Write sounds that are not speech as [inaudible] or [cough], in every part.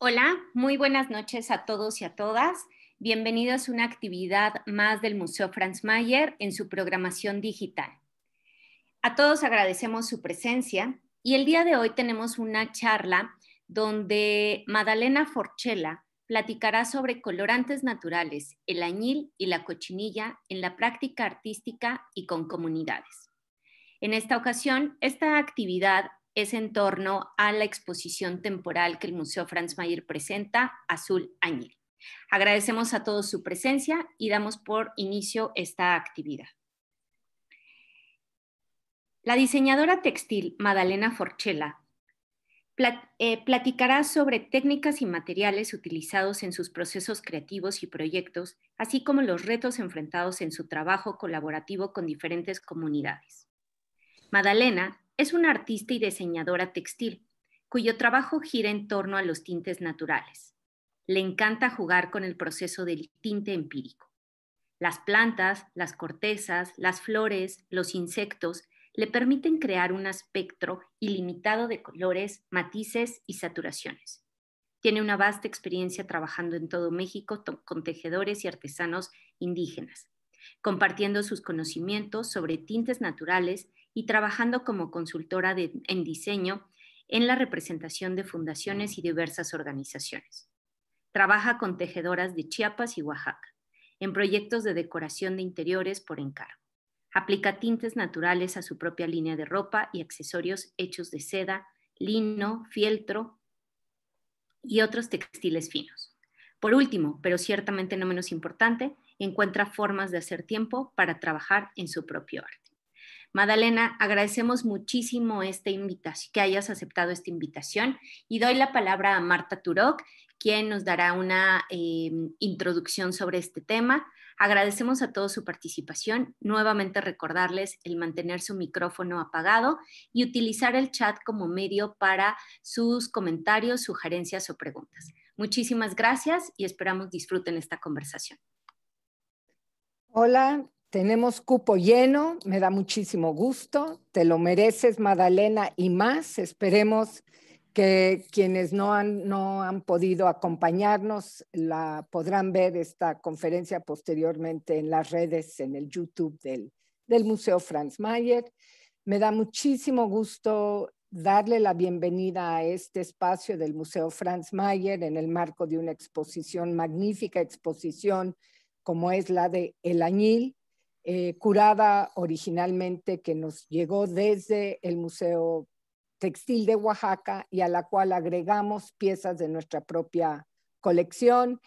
Hola, muy buenas noches a todos y a todas. Bienvenidos a una actividad más del Museo Franz Mayer en su programación digital. A todos agradecemos su presencia y el día de hoy tenemos una charla donde Madalena Forchela platicará sobre colorantes naturales, el añil y la cochinilla en la práctica artística y con comunidades. En esta ocasión, esta actividad es en torno a la exposición temporal que el Museo Franz Mayer presenta, Azul Añil. Agradecemos a todos su presencia y damos por inicio esta actividad. La diseñadora textil Madalena forchela eh, platicará sobre técnicas y materiales utilizados en sus procesos creativos y proyectos, así como los retos enfrentados en su trabajo colaborativo con diferentes comunidades. Madalena es una artista y diseñadora textil, cuyo trabajo gira en torno a los tintes naturales. Le encanta jugar con el proceso del tinte empírico. Las plantas, las cortezas, las flores, los insectos le permiten crear un espectro ilimitado de colores, matices y saturaciones. Tiene una vasta experiencia trabajando en todo México con tejedores y artesanos indígenas, compartiendo sus conocimientos sobre tintes naturales y trabajando como consultora en diseño en la representación de fundaciones y diversas organizaciones. Trabaja con tejedoras de Chiapas y Oaxaca en proyectos de decoración de interiores por encargo. Aplica tintes naturales a su propia línea de ropa y accesorios hechos de seda, lino, fieltro y otros textiles finos. Por último, pero ciertamente no menos importante, encuentra formas de hacer tiempo para trabajar en su propio arte. Madalena, agradecemos muchísimo esta invitación, que hayas aceptado esta invitación y doy la palabra a Marta Turok, quien nos dará una em, introducción sobre este tema. Agradecemos a todos su participación. Nuevamente recordarles el mantener su micrófono apagado y utilizar el chat como medio para sus comentarios, sugerencias o preguntas. Muchísimas gracias y esperamos disfruten esta conversación. Hola, tenemos cupo lleno, me da muchísimo gusto, te lo mereces Madalena y más. Esperemos que quienes no han, no han podido acompañarnos la podrán ver esta conferencia posteriormente en las redes, en el YouTube del, del Museo Franz Mayer. Me da muchísimo gusto darle la bienvenida a este espacio del Museo Franz Mayer en el marco de una exposición, magnífica exposición como es la de El Añil, eh, curada originalmente que nos llegó desde el Museo Textil de Oaxaca y a la cual agregamos piezas de nuestra propia colección.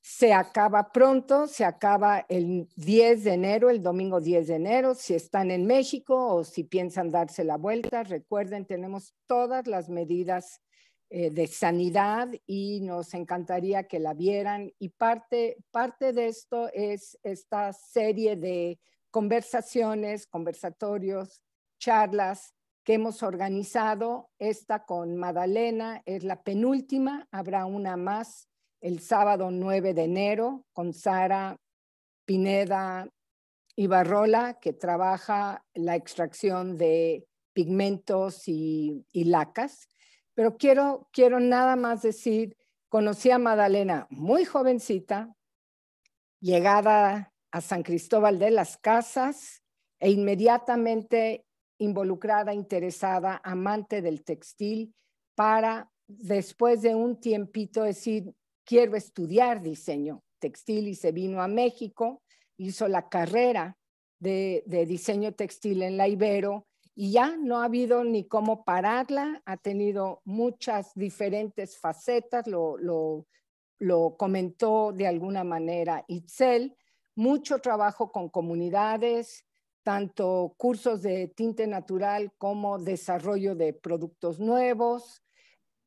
Se acaba pronto, se acaba el 10 de enero, el domingo 10 de enero. Si están en México o si piensan darse la vuelta, recuerden, tenemos todas las medidas eh, de sanidad y nos encantaría que la vieran. Y parte, parte de esto es esta serie de conversaciones, conversatorios, charlas que hemos organizado. Esta con Madalena es la penúltima, habrá una más el sábado 9 de enero con Sara Pineda Ibarrola, que trabaja la extracción de pigmentos y lacas pero quiero, nada más decir, conocí a Madalena muy jovencita, llegada a San Cristóbal de las Casas e inmediatamente involucrada, interesada, amante del textil, para después de un tiempito decir, quiero estudiar diseño textil y se vino a México, hizo la carrera de diseño textil en la Ibero y ya no ha habido ni cómo pararla, ha tenido muchas diferentes facetas, lo, comentó de alguna manera Itzel, mucho trabajo con comunidades, tanto cursos de tinte natural como desarrollo de productos nuevos,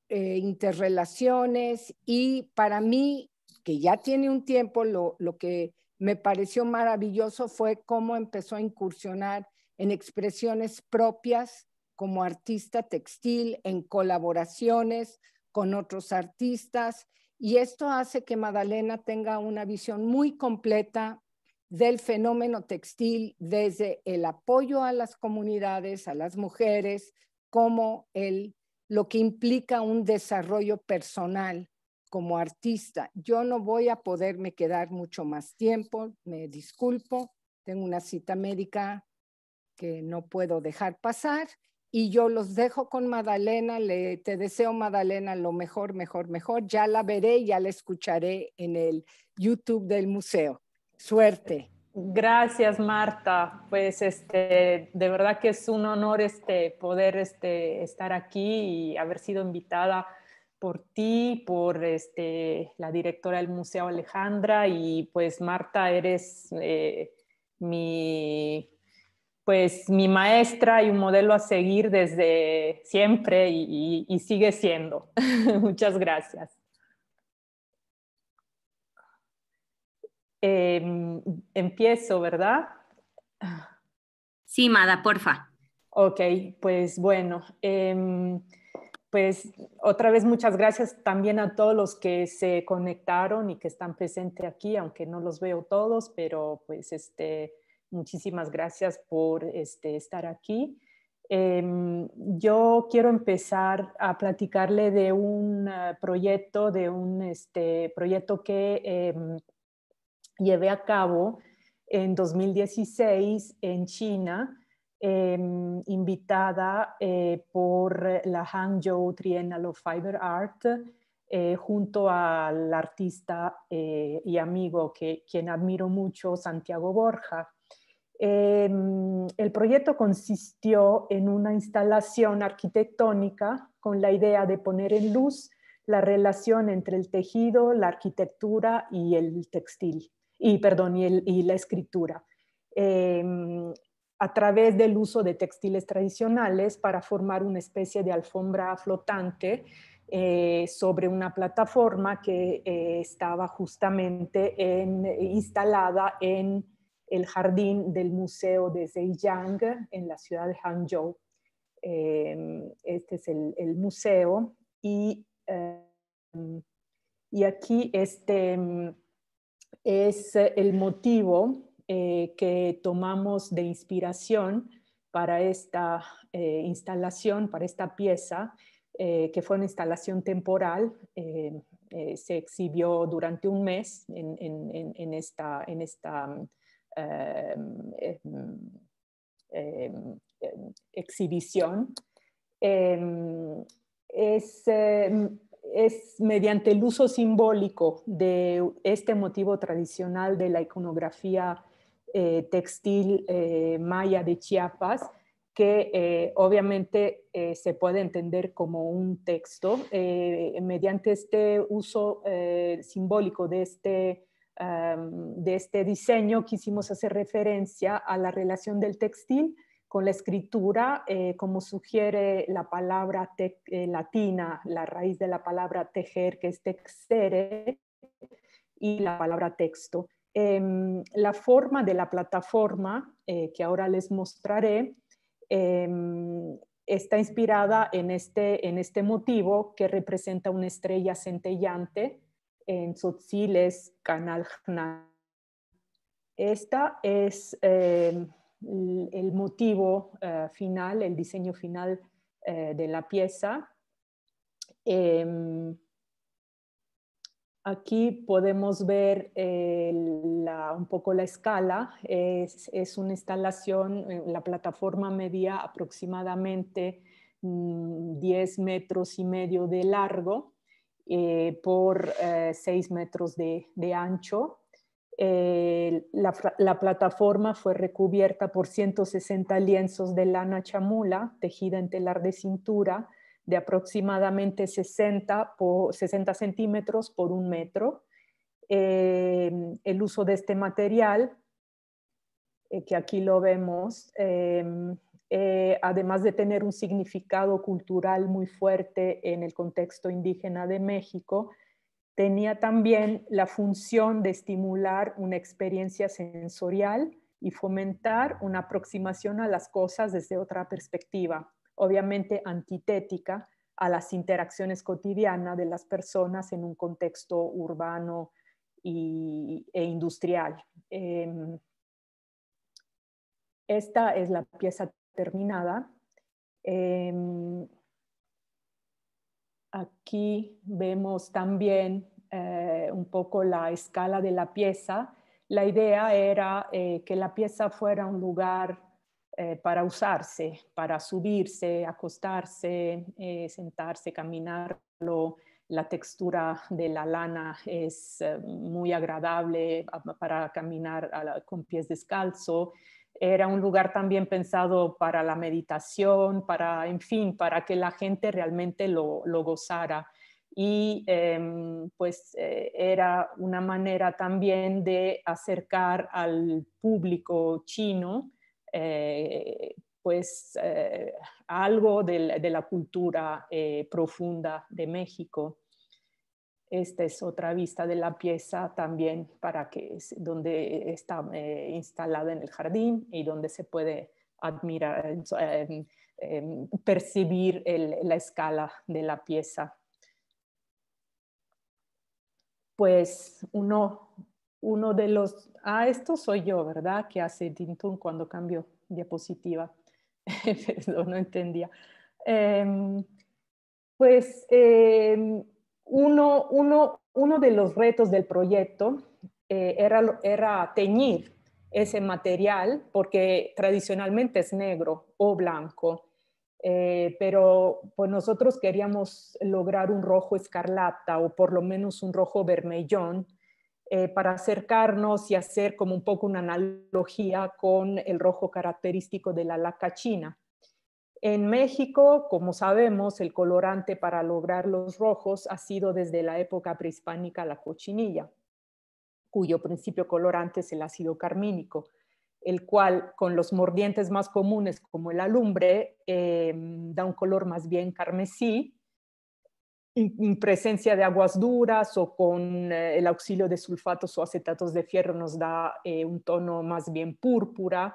eh, interrelaciones y para mí, que ya tiene un tiempo, lo, lo que me pareció maravilloso fue cómo empezó a incursionar en expresiones propias como artista textil, en colaboraciones con otros artistas. Y esto hace que Madalena tenga una visión muy completa del fenómeno textil desde el apoyo a las comunidades, a las mujeres, como el, lo que implica un desarrollo personal como artista. Yo no voy a poderme quedar mucho más tiempo, me disculpo, tengo una cita médica que no puedo dejar pasar. Y yo los dejo con Madalena, te deseo Madalena lo mejor, mejor, mejor. Ya la veré, ya la escucharé en el YouTube del museo. Suerte. Gracias, Marta. Pues este, de verdad que es un honor este, poder este, estar aquí y haber sido invitada por ti, por este, la directora del Museo Alejandra y pues Marta, eres eh, mi pues mi maestra y un modelo a seguir desde siempre y, sigue siendo. [laughs] Muchas gracias. Em, empiezo, ¿verdad? Sí, Mada, porfa. Ok, pues bueno, em, pues otra vez muchas gracias también a todos los que se conectaron y que están presentes aquí, aunque no los veo todos, pero pues este, Muchísimas gracias por este, estar aquí. Em, yo quiero empezar a platicarle de un eh, proyecto, de un este, proyecto que em, llevé a cabo en 2016 en China, em, invitada eh, por la Hangzhou Triennial of Fiber Art, eh, junto al artista y amigo que quien admiro mucho, Santiago Borja. Em, el proyecto consistió en una instalación arquitectónica con la idea de poner en luz la relación entre el tejido, la arquitectura y el textil, y perdón, y, la escritura, em, a través del uso de textiles tradicionales para formar una especie de alfombra flotante eh, sobre una plataforma que eh, estaba justamente en, instalada en el jardín del Museo de Zhejiang en la ciudad de Hangzhou. Em, este es el, museo y, em, y, aquí este em, es el motivo eh, que tomamos de inspiración para esta eh, instalación, para esta pieza, eh, que fue una instalación temporal. se exhibió durante un mes en, en esta, en esta Em, em, em, exhibición, es, mediante el uso simbólico de este motivo tradicional de la iconografía eh, textil eh, maya de Chiapas, que eh, obviamente se puede entender como un texto. mediante este uso simbólico de este de este diseño quisimos hacer referencia a la relación del textil con la escritura, eh, como sugiere la palabra eh, latina, la raíz de la palabra tejer, que es textere, y la palabra texto. Em, la forma de la plataforma, eh, que ahora les mostraré, em, está inspirada en este, en este motivo que representa una estrella centellante en Sotziles, Canal Esta es eh, el motivo eh, final, el diseño final eh, de la pieza. Em, aquí podemos ver un poco la escala. Es, una instalación, la plataforma medía aproximadamente 10 mm, metros y medio de largo eh, por 6 eh, metros de, ancho. Eh, la, plataforma fue recubierta por 160 lienzos de lana chamula, tejida en telar de cintura, de aproximadamente 60, por, 60 centímetros por un metro. el uso de este material que aquí lo vemos, eh, además de tener un significado cultural muy fuerte en el contexto indígena de México, tenía también la función de estimular una experiencia sensorial y fomentar una aproximación a las cosas desde otra perspectiva, obviamente antitética a las interacciones cotidianas de las personas en un contexto urbano e industrial. Em, esta es la pieza terminada. Em, aquí vemos también eh, un poco la escala de la pieza. La idea era eh, que la pieza fuera un lugar eh, para usarse, para subirse, acostarse, sentarse, caminarlo. La textura de la lana es muy agradable para caminar con pies descalzo. Era un lugar también pensado para la meditación, para, en fin, para que la gente realmente lo, gozara. Y em, pues eh, era una manera también de acercar al público chino eh, pues eh, algo de, la cultura profunda de México. Esta es otra vista de la pieza también para que es donde está eh, instalada en el jardín y donde se puede admirar, percibir la escala de la pieza. Pues uno, uno de los, ah, esto soy yo, ¿verdad? Que hace Tintún cuando cambió diapositiva. [laughs] no entendía. Em, pues em, uno, de los retos del proyecto eh, era, teñir ese material porque tradicionalmente es negro o blanco, eh, pero pues nosotros queríamos lograr un rojo escarlata o por lo menos un rojo vermellón eh, para acercarnos y hacer como un poco una analogía con el rojo característico de la laca china. En México, como sabemos, el colorante para lograr los rojos ha sido desde la época prehispánica la cochinilla, cuyo principio colorante es el ácido carmínico, el cual con los mordientes más comunes como el alumbre em, da un color más bien carmesí, en presencia de aguas duras o con eh, el auxilio de sulfatos o acetatos de fierro nos da eh, un tono más bien púrpura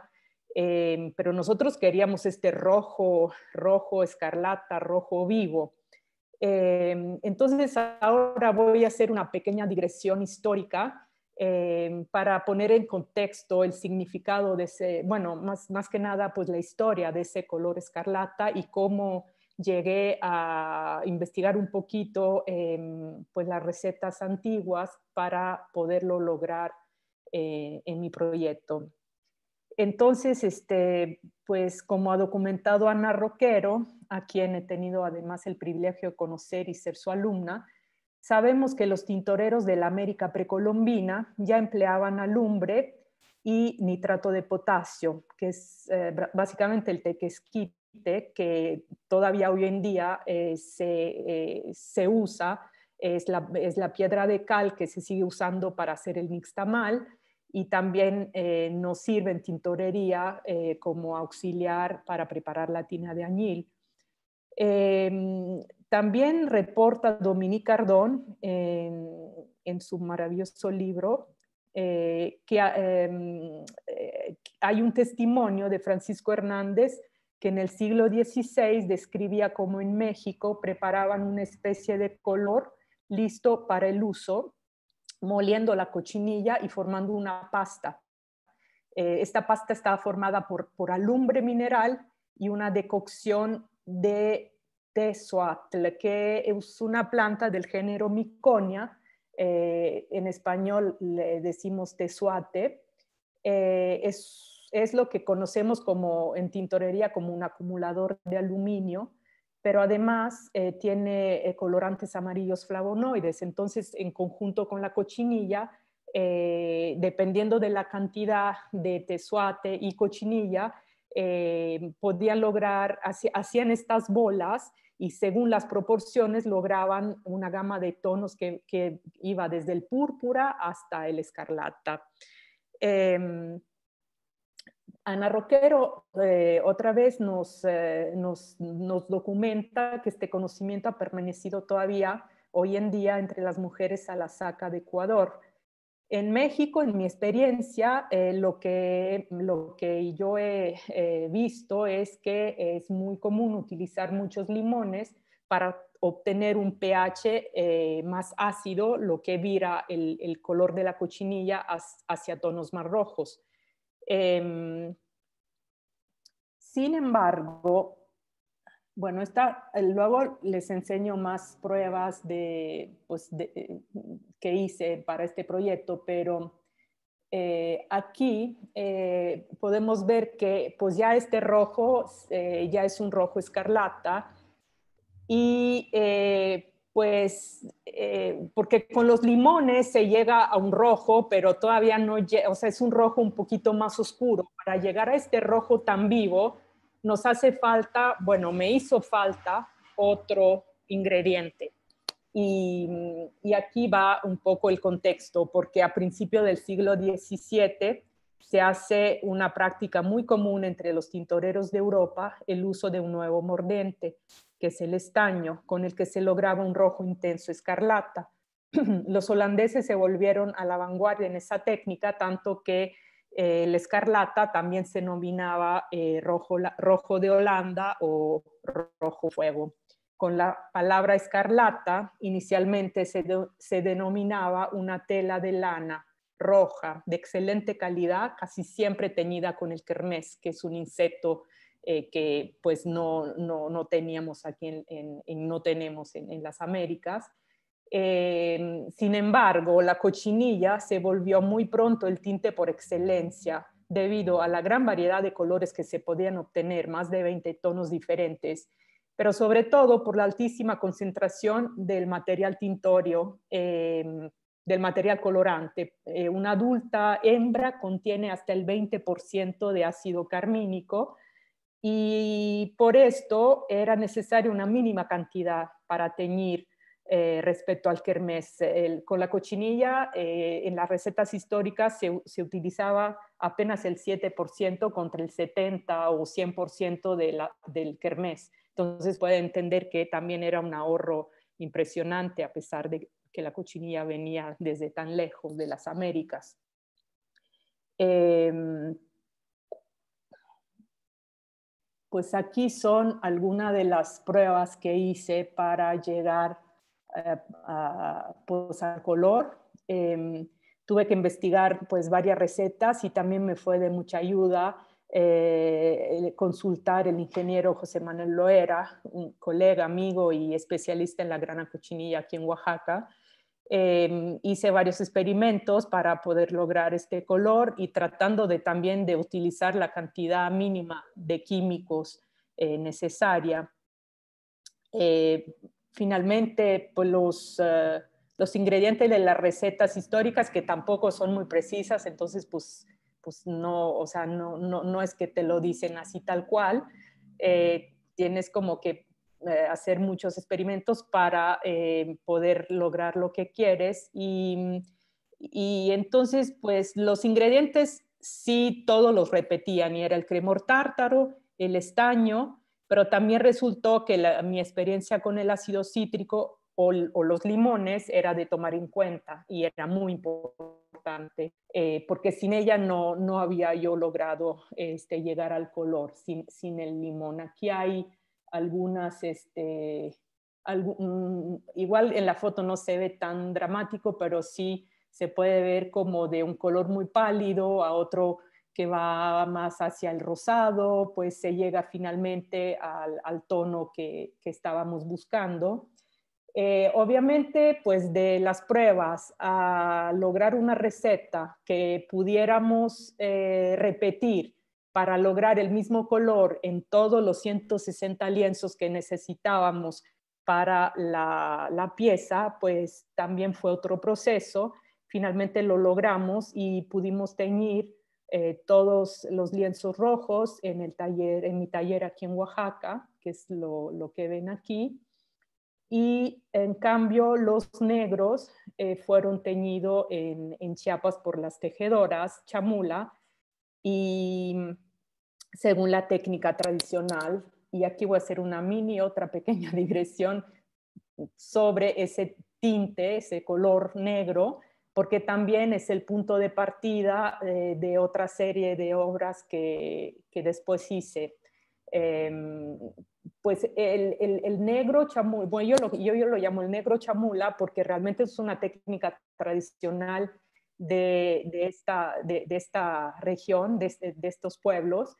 Em, pero nosotros queríamos este rojo, rojo escarlata, rojo vivo. Em, entonces ahora voy a hacer una pequeña digresión histórica em, para poner en contexto el significado de ese, bueno, más, más que nada, pues la historia de ese color escarlata y cómo llegué a investigar un poquito pues las recetas antiguas para poderlo lograr eh, en mi proyecto. Entonces, este, pues como ha documentado Ana Roquero, a quien he tenido además el privilegio de conocer y ser su alumna, sabemos que los tintoreros de la América precolombina ya empleaban alumbre y nitrato de potasio, que es eh, básicamente el tequesquite que todavía hoy en día eh, eh, se, usa, es la, piedra de cal que se sigue usando para hacer el nixtamal y también eh, nos sirve en tintorería eh, como auxiliar para preparar la tina de añil. Em, también reporta Dominique Cardón en, en su maravilloso libro eh, que em, hay un testimonio de Francisco Hernández que en el siglo XVI describía cómo en México preparaban una especie de color listo para el uso moliendo la cochinilla y formando una pasta. Eh, esta pasta estaba formada por, alumbre mineral y una decocción de tesoatl, que es una planta del género miconia, eh, en español le decimos tesuate, eh, es, es, lo que conocemos como en tintorería como un acumulador de aluminio pero además eh, tiene eh, colorantes amarillos flavonoides. Entonces, en conjunto con la cochinilla, eh, dependiendo de la cantidad de tesuate y cochinilla, podían lograr, hacían estas bolas y según las proporciones lograban una gama de tonos que, iba desde el púrpura hasta el escarlata. Em, Ana Roquero eh, otra vez eh, nos, documenta que este conocimiento ha permanecido todavía hoy en día entre las mujeres a la saca de Ecuador. En México, en mi experiencia, eh, lo, que, yo he visto es que es muy común utilizar muchos limones para obtener un pH más ácido, lo que vira el, el color de la cochinilla hacia tonos más rojos. Em, sin embargo, bueno, luego les enseño más pruebas de, pues, eh, que hice para este proyecto, pero eh, aquí eh, podemos ver que pues ya este rojo ya es un rojo escarlata y pues, eh, porque con los limones se llega a un rojo, pero todavía no, o sea, es un rojo un poquito más oscuro. Para llegar a este rojo tan vivo, nos hace falta, bueno, me hizo falta otro ingrediente. Y, y aquí va un poco el contexto, porque a principio del siglo XVII se hace una práctica muy común entre los tintoreros de Europa, el uso de un nuevo mordente que es el estaño, con el que se lograba un rojo intenso escarlata. [clears throat] Los holandeses se volvieron a la vanguardia en esa técnica, tanto que eh, el escarlata también se nominaba eh, rojo, de Holanda o rojo fuego. Con la palabra escarlata, inicialmente se, se denominaba una tela de lana roja de excelente calidad, casi siempre teñida con el kermes que es un insecto eh, que pues no, no, no, teníamos aquí, en, no tenemos en, las Américas. Eh, sin embargo, la cochinilla se volvió muy pronto el tinte por excelencia debido a la gran variedad de colores que se podían obtener, más de 20 tonos diferentes, pero sobre todo por la altísima concentración del material tintorio, eh, del material colorante. una adulta hembra contiene hasta el 20% de ácido carmínico, y por esto era necesaria una mínima cantidad para teñir eh, respecto al kermés. con la cochinilla eh, en las recetas históricas se, se utilizaba apenas el 7% contra el 70 o 100% de la, del kermés. Entonces puede entender que también era un ahorro impresionante a pesar de que la cochinilla venía desde tan lejos de las Américas. Em, pues aquí son algunas de las pruebas que hice para llegar eh, a posar pues, color. Em, tuve que investigar pues varias recetas y también me fue de mucha ayuda eh, consultar el ingeniero José Manuel Loera, un colega, amigo y especialista en la grana cochinilla aquí en Oaxaca, Em, hice varios experimentos para poder lograr este color y tratando de también de utilizar la cantidad mínima de químicos eh, necesaria. Eh, finalmente, pues, eh, los, ingredientes de las recetas históricas que tampoco son muy precisas, entonces pues, pues no, sea, no, no es que te lo dicen así tal cual. tienes como que eh, hacer muchos experimentos para eh, poder lograr lo que quieres. Y, y, entonces, pues los ingredientes sí, todos los repetían y era el cremor tártaro, el estaño, pero también resultó que mi experiencia con el ácido cítrico o, los limones era de tomar en cuenta y era muy importante, eh, porque sin ella no, había yo logrado este, llegar al color, sin, sin el limón. Aquí hay algunas, este, mm, igual en la foto no se ve tan dramático, pero sí se puede ver como de un color muy pálido a otro que va más hacia el rosado, pues se llega finalmente al, tono que, estábamos buscando. Eh, obviamente, pues de las pruebas a lograr una receta que pudiéramos eh, repetir para lograr el mismo color en todos los 160 lienzos que necesitábamos para la, pieza, pues también fue otro proceso. Finalmente lo logramos y pudimos teñir eh, todos los lienzos rojos en el taller, en mi taller aquí en Oaxaca, que es lo, que ven aquí. Y en cambio los negros eh, fueron teñidos en, en, Chiapas por las tejedoras Chamula y según la técnica tradicional. Y aquí voy a hacer una mini, otra pequeña [laughs] digresión sobre ese tinte, ese color negro, porque también es el punto de partida eh, de otra serie de obras que, que después hice. Em, pues el, el, negro chamula, bueno, yo lo, yo, yo lo llamo el negro chamula porque realmente es una técnica tradicional de, de, esta, de esta región, de, este, de, estos pueblos,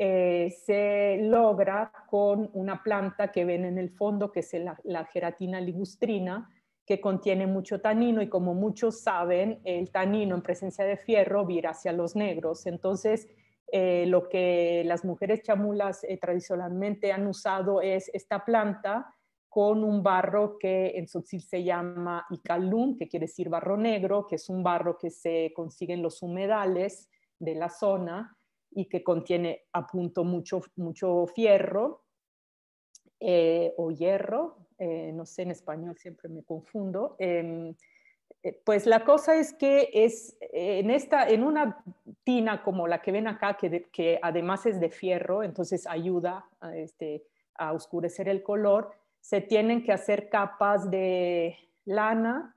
eh, se logra con una planta que ven en el fondo, que es la, la, geratina ligustrina, que contiene mucho tanino y como muchos saben, el tanino en presencia de fierro vira hacia los negros. Entonces, eh, lo que las mujeres chamulas eh, tradicionalmente han usado es esta planta con un barro que en Sotzil se llama Icalum, que quiere decir barro negro, que es un barro que se consigue en los humedales de la zona y que contiene a punto mucho, mucho fierro eh, o hierro, eh, no sé en español, siempre me confundo. Em, eh, pues la cosa es que es en, esta, en una tina como la que ven acá, que, que además es de fierro, entonces ayuda este, a oscurecer el color, se tienen que hacer capas de lana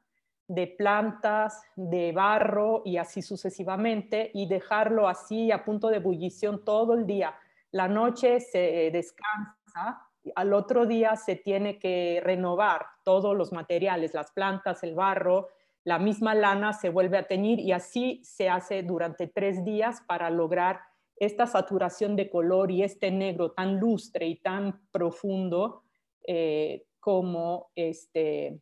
de plantas, de barro y así sucesivamente, y dejarlo así a punto de ebullición todo el día. La noche se descansa, al otro día se tiene que renovar todos los materiales, las plantas, el barro, la misma lana se vuelve a teñir y así se hace durante tres días para lograr esta saturación de color y este negro tan lustre y tan profundo eh, como este,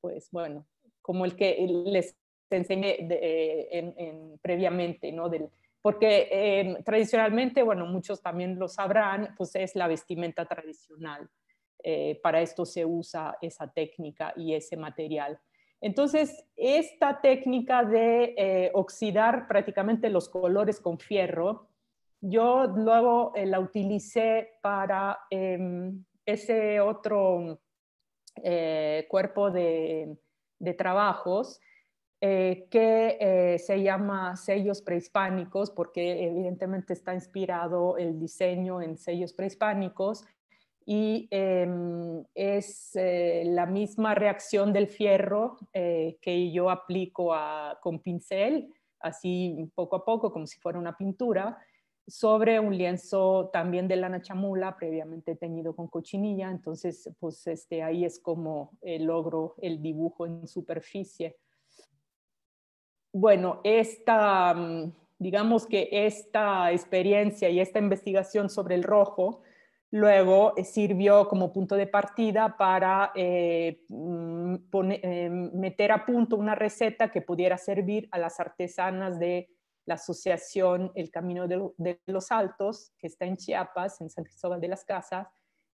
pues bueno, como el que les enseñé eh, en, previamente, ¿no? Del, porque em, tradicionalmente, bueno, muchos también lo sabrán, pues es la vestimenta tradicional. Eh, para esto se usa esa técnica y ese material. Entonces, esta técnica de eh, oxidar prácticamente los colores con fierro, yo luego la utilicé para em, ese otro cuerpo de de trabajos eh, que eh, se llama sellos prehispánicos porque evidentemente está inspirado el diseño en sellos prehispánicos y em, es eh, la misma reacción del fierro que yo aplico con pincel, así poco a poco, como si fuera una pintura, sobre un lienzo también de lana chamula previamente teñido con cochinilla. Entonces, pues este, ahí es como eh, logro el dibujo en superficie. Bueno, esta, mm, digamos que esta experiencia y esta investigación sobre el rojo luego eh, sirvió como punto de partida para eh, mm, meter a punto una receta que pudiera servir a las artesanas de la asociación El Camino de, los Altos, que está en Chiapas, en San Cristóbal de las Casas,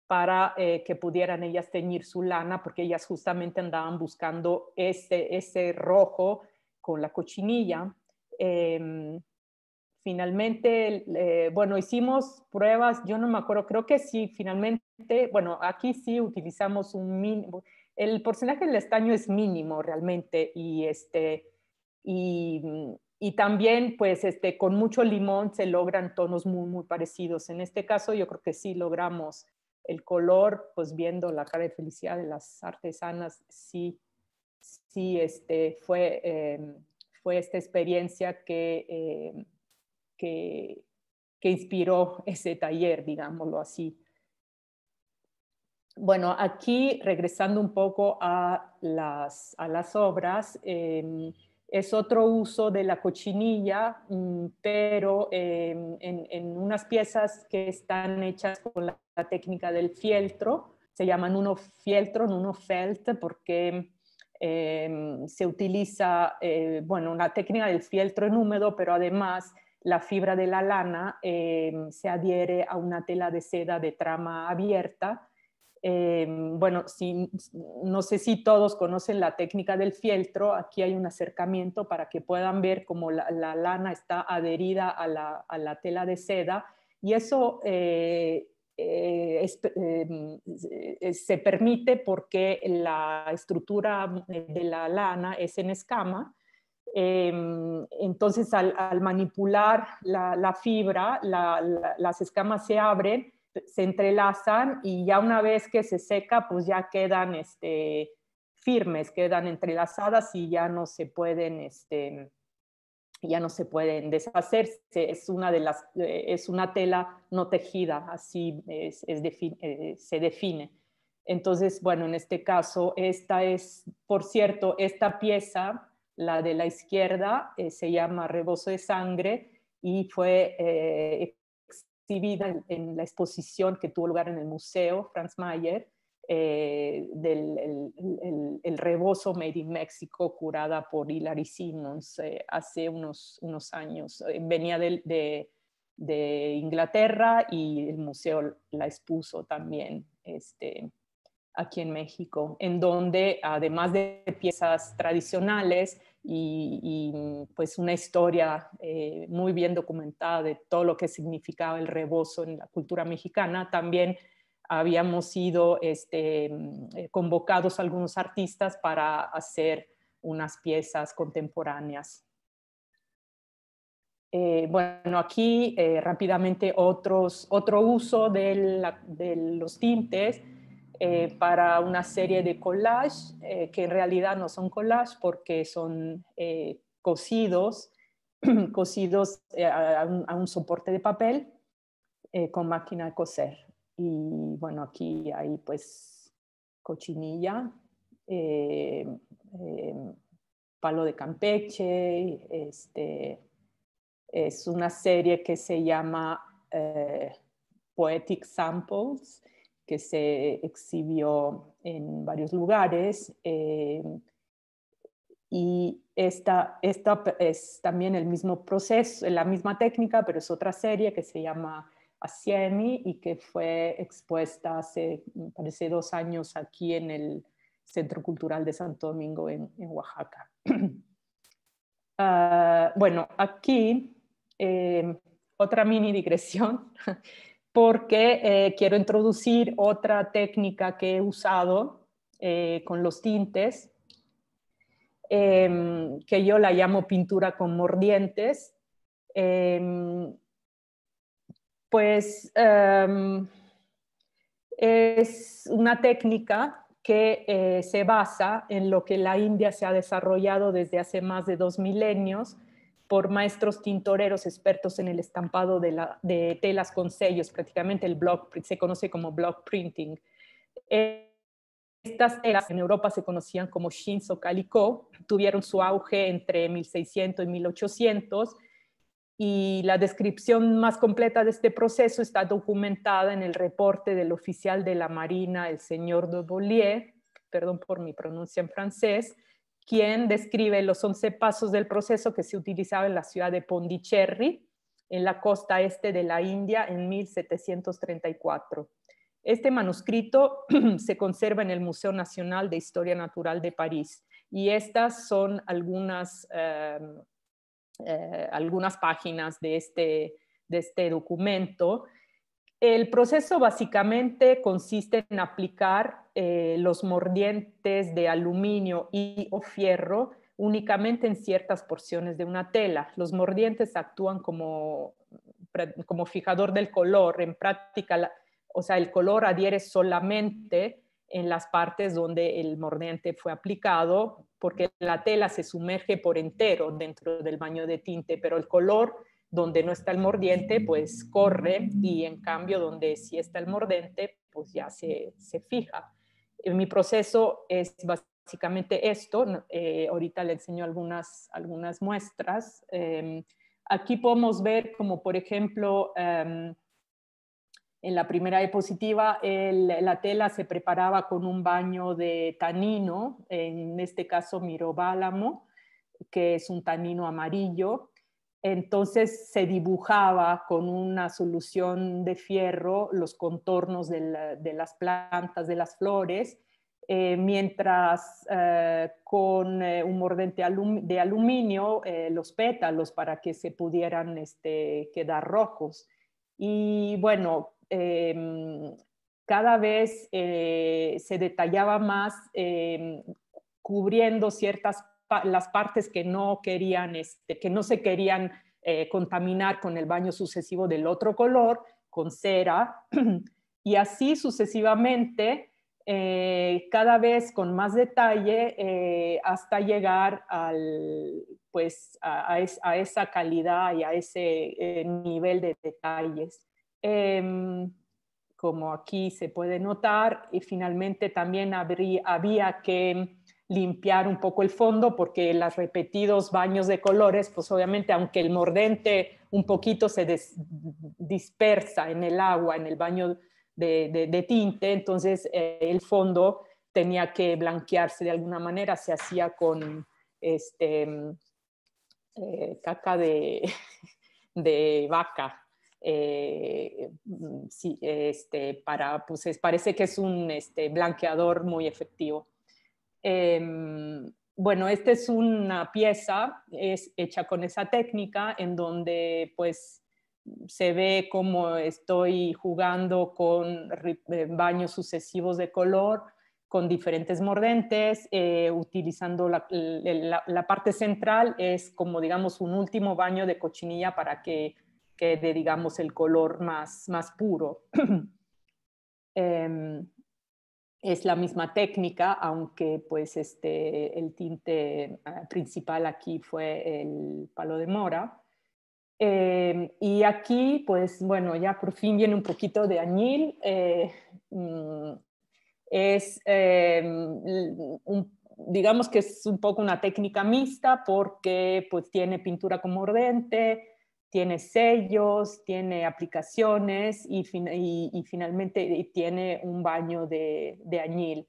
para eh, que pudieran ellas teñir su lana, porque ellas justamente andaban buscando ese, ese rojo con la cochinilla. Em, finalmente, eh, bueno, hicimos pruebas, yo no me acuerdo, creo que sí, finalmente, bueno, aquí sí utilizamos un mínimo, el porcentaje del estaño es mínimo realmente y este... Y y también pues este, con mucho limón se logran tonos muy, muy parecidos. En este caso yo creo que sí logramos el color, pues viendo la cara de felicidad de las artesanas, sí, sí este, fue, em, fue esta experiencia em, que, que, inspiró ese taller, digámoslo así. Bueno, aquí regresando un poco a las, a las obras, em, es otro uso de la cochinilla, mm, pero em, en, unas piezas que están hechas con la, técnica del fieltro, se llaman uno fieltro, uno felt, porque em, se utiliza, eh, bueno, la técnica del fieltro en húmedo, pero además la fibra de la lana em, se adhiere a una tela de seda de trama abierta Em, bueno, no sé si todos conocen la técnica del fieltro, aquí hay un acercamiento para que puedan ver cómo la, lana está adherida a la, tela de seda y eso eh, eh, em, se permite porque la estructura de la lana es en escama. Em, entonces, al, manipular la fibra, las escamas se abren se entrelazan y ya una vez que se seca, pues ya quedan este, firmes, quedan entrelazadas y ya no se pueden, este, ya no se pueden deshacerse. Es una, de las, eh, es una tela no tejida, así es, es eh, se define. Entonces, bueno, en este caso, esta es, por cierto, esta pieza, la de la izquierda, eh, se llama Rebozo de Sangre y fue en, la exposición que tuvo lugar en el museo Franz Mayer eh, del el, el, rebozo Made in Mexico curada por Hilary Simmons eh, hace unos, unos años. Eh, venía de, de, de, Inglaterra y el museo la expuso también este, aquí en México, en donde además de piezas tradicionales, y, pues una historia eh, muy bien documentada de todo lo que significaba el rebozo en la cultura mexicana. También habíamos sido este, mm, eh, convocados algunos artistas para hacer unas piezas contemporáneas. Eh, bueno, aquí rápidamente otro uso de los tintes eh, para una serie de collage, eh, que en realidad no son collages porque son eh, cosidos, cosidos [clears throat] a un, a, un, soporte de papel con máquina de coser. Y bueno, aquí hay pues cochinilla, palo de Campeche, este, es una serie que se llama Poetic Samples que se exhibió en varios lugares. Eh, y esta, esta es también el mismo proceso, la misma técnica, pero es otra serie que se llama Asiemi y que fue expuesta hace, parece, dos años aquí en el Centro Cultural de Santo Domingo en, Oaxaca. [clears throat] Ah, bueno, aquí eh, otra mini digresión. [laughs] porque eh, quiero introducir otra técnica que he usado eh, con los tintes, em, que yo la llamo pintura con mordientes. Em, pues em, es una técnica que eh, se basa en lo que la India se ha desarrollado desde hace más de dos milenios, por maestros tintoreros expertos en el estampado de, telas con sellos, prácticamente el block, se conoce como block printing. Eh, estas telas en Europa se conocían como o Calico, tuvieron su auge entre 1600 y 1800 y la descripción más completa de este proceso está documentada en el reporte del oficial de la Marina, el señor de Bollier, perdón por mi pronuncia en francés, quien describe los 11 pasos del proceso que se utilizaba en la ciudad de Pondicherry, en la costa este de la India, en 1734. Este manuscrito [clears throat] se conserva en el Museo Nacional de Historia Natural de París y estas son algunas, em, eh, algunas páginas de este, de este documento. El proceso básicamente consiste en aplicar eh, los mordientes de aluminio y o fierro únicamente en ciertas porciones de una tela. Los mordientes actúan como, como fijador del color. En práctica, o sea, el color adhiere solamente en las partes donde el mordiente fue aplicado, porque la tela se sumerge por entero dentro del baño de tinte, pero el color donde no está el mordiente, pues corre y en cambio donde sí está el mordiente pues ya se fija mi proceso es básicamente esto. Eh, ahorita le enseño algunas, muestras. Em, aquí podemos ver como, por ejemplo, em, en la primera diapositiva, la tela se preparaba con un baño de tanino, en este caso mirobálamo, que es un tanino amarillo, entonces se dibujaba con una solución de fierro los contornos de, las plantas, de las flores, eh, mientras eh, con eh, un mordente de aluminio los pétalos para que se pudieran este, quedar rojos. Y bueno, em, cada vez se detallaba más em, cubriendo ciertas las partes que no querían, este, que no se querían eh, contaminar con el baño sucesivo del otro color, con cera, [clears throat] y así sucesivamente, eh, cada vez con más detalle, eh, hasta llegar al, pues, a, esa calidad y a ese nivel de detalles em, como aquí se puede notar, y finalmente también habría, había que limpiar un poco el fondo porque los repetidos baños de colores, pues obviamente aunque el mordente un poquito se dispersa en el agua, en el baño de, tinte, entonces eh, el fondo tenía que blanquearse de alguna manera, se hacía con este, eh, caca de, [laughs] vaca. Eh, este, para, pues parece que es un este, blanqueador muy efectivo. Em, bueno, esta es una pieza es hecha con esa técnica en donde pues se ve cómo estoy jugando con eh, baños sucesivos de color, con diferentes mordentes, eh, utilizando la, parte central es como digamos un último baño de cochinilla para que quede digamos el color más, más puro. [clears throat] Em, es la misma técnica, aunque pues este, el tinte ah, principal aquí fue el palo de mora. Eh, y aquí, pues bueno, ya por fin viene un poquito de añil. Eh, mm, es, eh, digamos que es un poco una técnica mixta porque pues, tiene pintura como mordente, tiene sellos, tiene aplicaciones y, finalmente tiene un baño de, añil.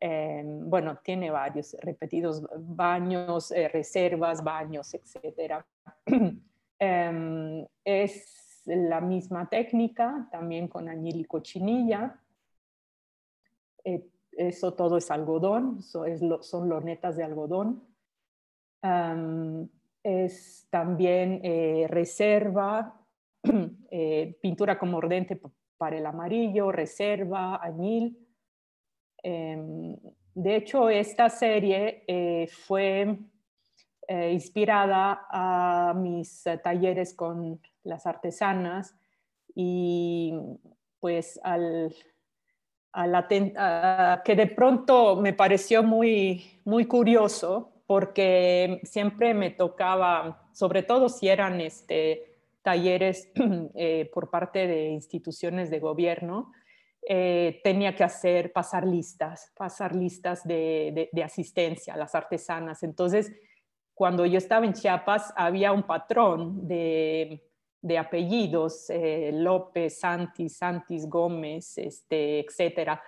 Em, bueno, tiene varios repetidos baños, eh, reservas, baños, etc. [clears throat] Em, es la misma técnica, también con añil y cochinilla. Eh, eso todo es algodón, son lornetas de algodón. Em, es también eh, reserva, [clears throat] eh, pintura como mordente para el amarillo, reserva, añil. Em, de hecho, esta serie eh, fue inspirada a mis talleres con las artesanas y pues al, al que de pronto me pareció muy curioso porque siempre me tocaba, sobre todo si eran este, talleres [clears throat] eh, por parte de instituciones de gobierno, eh, tenía que hacer, pasar listas, pasar listas de, asistencia a las artesanas. Entonces, cuando yo estaba en Chiapas, había un patrón de, de apellidos, eh, López, Santi, Santis Gómez, este, etcétera.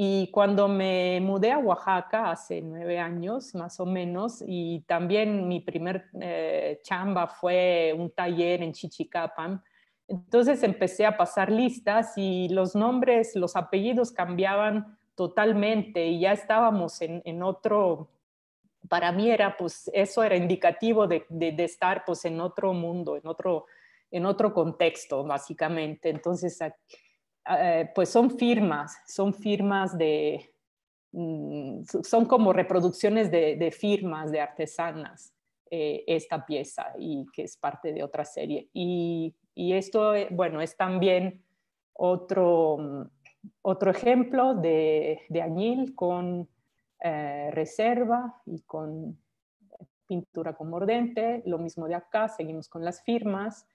Y cuando me mudé a Oaxaca hace nueve años más o menos, y también mi primer eh, chamba fue un taller en Chichicapan, entonces empecé a pasar listas y los nombres, los apellidos cambiaban totalmente y ya estábamos en, en otro, para mí era pues eso era indicativo de, de, estar pues en otro mundo, en otro, en otro contexto básicamente. Entonces aquí, eh, pues son firmas, son firmas de, mm, son como reproducciones de, firmas de artesanas eh, esta pieza y que es parte de otra serie. Y, esto, eh, bueno, es también otro, mm, ejemplo de, añil con reserva y con pintura con mordente, lo mismo de acá, seguimos con las firmas.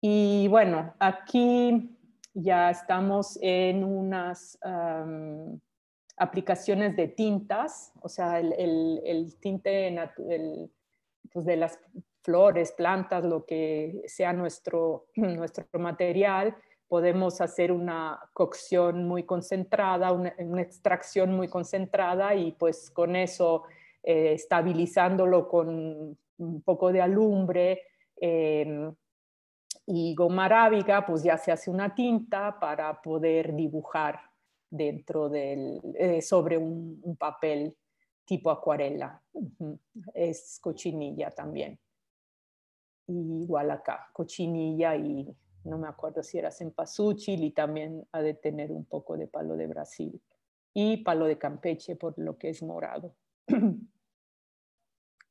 Y bueno, aquí ya estamos en unas aplicaciones de tintas, o sea, el, tinte pues, de las flores, plantas, lo que sea nuestro, [clears throat] nuestro material, podemos hacer una cocción muy concentrada, una, extracción muy concentrada y pues con eso eh, estabilizándolo con un poco de alumbre. Em, y goma arábiga, pues ya se hace una tinta para poder dibujar dentro del, eh, sobre un, papel tipo acuarela. Es cochinilla también. igual acá, cochinilla y no me acuerdo si era cempasúchil y también ha de tener un poco de palo de Brasil y palo de Campeche por lo que es morado. [clears throat]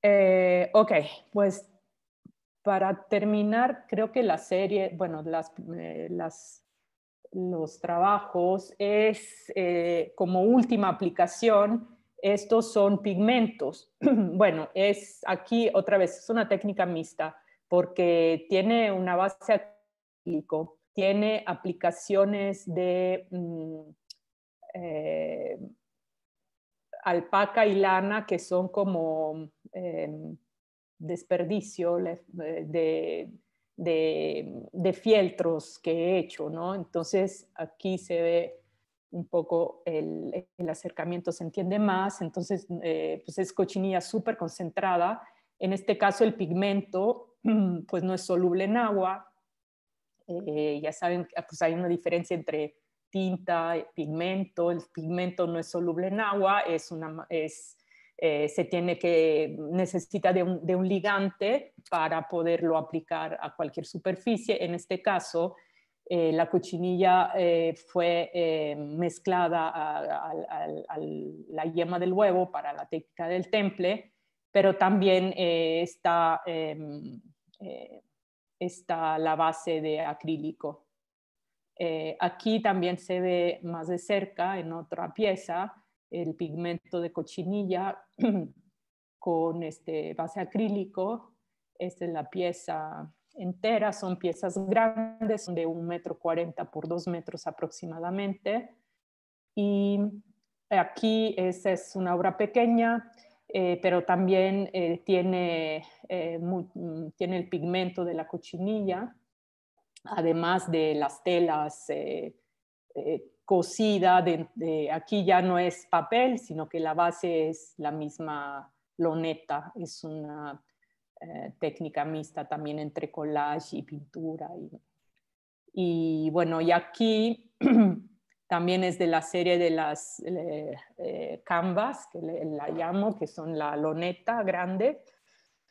Eh, ok, pues para terminar, creo que la serie, bueno, eh, los trabajos es eh, como última aplicación. Estos son pigmentos. [clears throat] bueno, es aquí otra vez, es una técnica mixta porque tiene una base acrílico, tiene aplicaciones de mm, eh, alpaca y lana que son como em, desperdicio eh, de, fieltros que he hecho, ¿no? Entonces aquí se ve un poco el, acercamiento, se entiende más, entonces eh, pues es cochinilla súper concentrada. En este caso el pigmento [clears throat] pues no es soluble en agua, eh, ya saben, ah, pues hay una diferencia entre tinta, y pigmento, el pigmento no es soluble en agua, es, una, es eh, se tiene que, necesita de un, ligante para poderlo aplicar a cualquier superficie. En este caso, eh, la cochinilla eh, fue mezclada a, la yema del huevo para la técnica del temple, pero también está, em, está la base de acrílico. aquí también se ve más de cerca en otra pieza el pigmento de cochinilla [clears throat] con este base acrílico. Esta es la pieza entera, son piezas grandes, de un metro cuarenta por dos metros aproximadamente. Y aquí es, es una obra pequeña, eh, pero también eh, tiene, eh, mm, tiene el pigmento de la cochinilla, además de las telas cocida, de, aquí ya no es papel, sino que la base es la misma loneta, es una eh, técnica mixta también entre collage y pintura. Y, bueno, y aquí [clears throat] también es de la serie de las eh, eh, canvas, que la llamo, que son la loneta grande,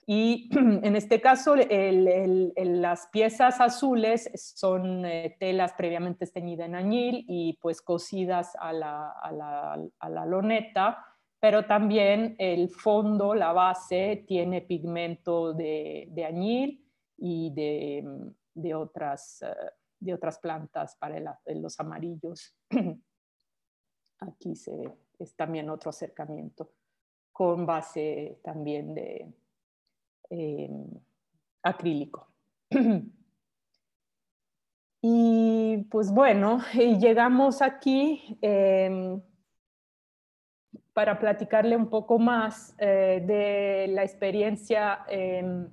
y [clears throat] en este caso, las piezas azules son eh, telas previamente teñidas en añil y pues cosidas a la, a, la, loneta, pero también el fondo, la base, tiene pigmento de, de añil y de, de, otras, eh, de otras plantas para eh, los amarillos. [clears throat] Aquí se, es también otro acercamiento con base también de, eh, acrílico. [clears throat] y pues bueno, eh, llegamos aquí em, para platicarle un poco más eh, de la experiencia em,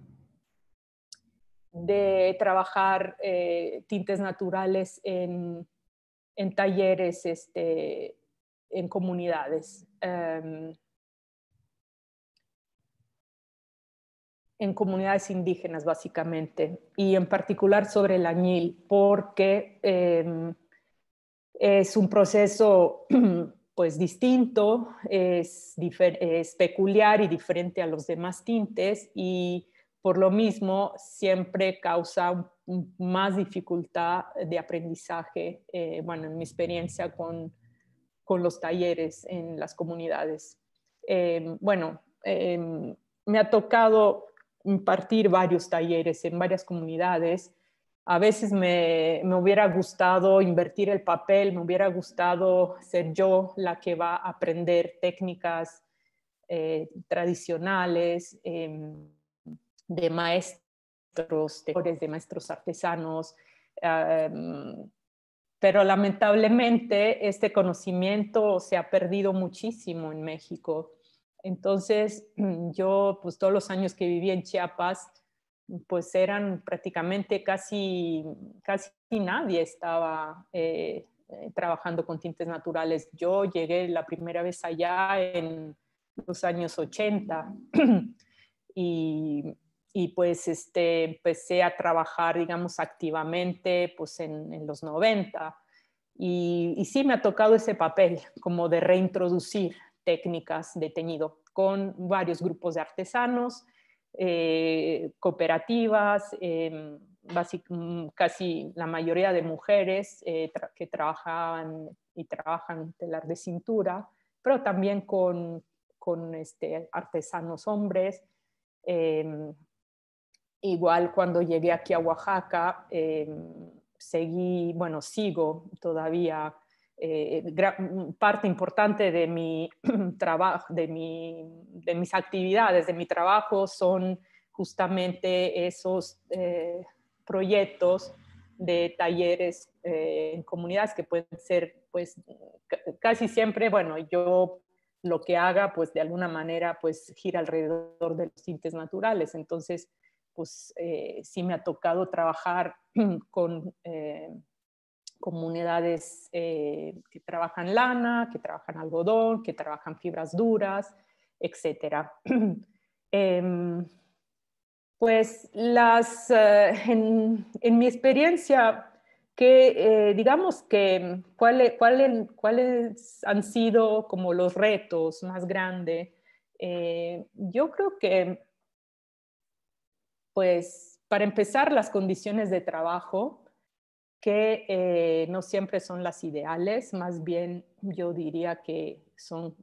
de trabajar tintes naturales en, talleres este, en comunidades. Em, en comunidades indígenas, básicamente, y en particular sobre el añil, porque em, es un proceso [clears throat] pues distinto, es, peculiar y diferente a los demás tintes y por lo mismo siempre causa más dificultad de aprendizaje, eh, bueno, en mi experiencia con, los talleres en las comunidades. Em, bueno, em, me ha tocado impartir varios talleres en varias comunidades. A veces me, hubiera gustado invertir el papel, me hubiera gustado ser yo la que va a aprender técnicas eh, tradicionales em, de maestros, de, maestros artesanos. Em, pero lamentablemente este conocimiento se ha perdido muchísimo en México. Entonces, [clears throat] yo, pues todos los años que viví en Chiapas, pues eran prácticamente casi, casi nadie estaba eh, eh, trabajando con tintes naturales. Yo llegué la primera vez allá en los años 80 [clears throat] y, pues este, empecé a trabajar, digamos, activamente pues en, los 90. Y, y sí me ha tocado ese papel como de reintroducir técnicas de teñido con varios grupos de artesanos, eh, cooperativas, em, mm, casi la mayoría de mujeres eh, que trabajan y trabajan telar de cintura, pero también con, este, artesanos hombres. Em, igual cuando llegué aquí a Oaxaca, em, seguí, bueno, sigo todavía eh, parte importante de mi [clears throat] trabajo, de, mi, de, mis actividades, de mi trabajo, son justamente esos eh, proyectos de talleres eh, en comunidades que pueden ser, pues, casi siempre, bueno, yo lo que haga, pues, de alguna manera, pues, gira alrededor de los tintes naturales. Entonces, pues, sí me ha tocado trabajar [clears throat] con comunidades eh, que trabajan lana, que trabajan algodón, que trabajan fibras duras, etcétera. [clears throat] Em, pues las, eh, en, mi experiencia, que eh, digamos que cuáles han sido como los retos más grandes, yo creo que, pues, para empezar, las condiciones de trabajo, que eh, no siempre son las ideales, más bien yo diría que son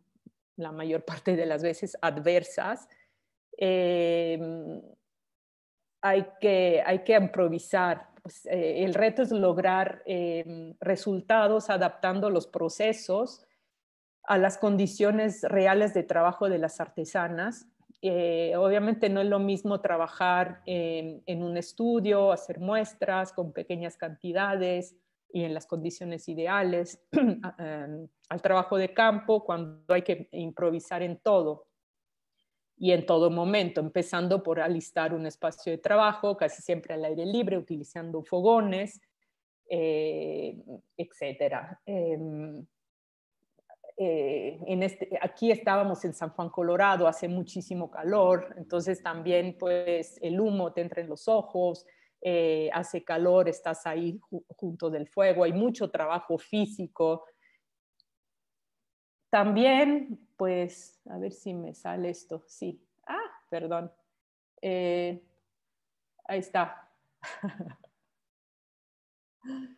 la mayor [laughs] parte de las veces adversas. Em, hay, que, improvisar. Pues, eh, el reto es lograr em, resultados adaptando los procesos a las condiciones reales de trabajo de las artesanas eh, obviamente no es lo mismo trabajar en, un estudio, hacer muestras con pequeñas cantidades y en las condiciones ideales, [clears throat] em, al trabajo de campo cuando hay que improvisar en todo y en todo momento, empezando por alistar un espacio de trabajo, casi siempre al aire libre, utilizando fogones, eh, etcétera. Em, eh, este, aquí estábamos en San Juan, Colorado, hace muchísimo calor, entonces también pues el humo te entra en los ojos, eh, hace calor, estás ahí junto del fuego, hay mucho trabajo físico. También, pues, a ver si me sale esto, sí. Ah, perdón. Eh, ahí está. [laughs]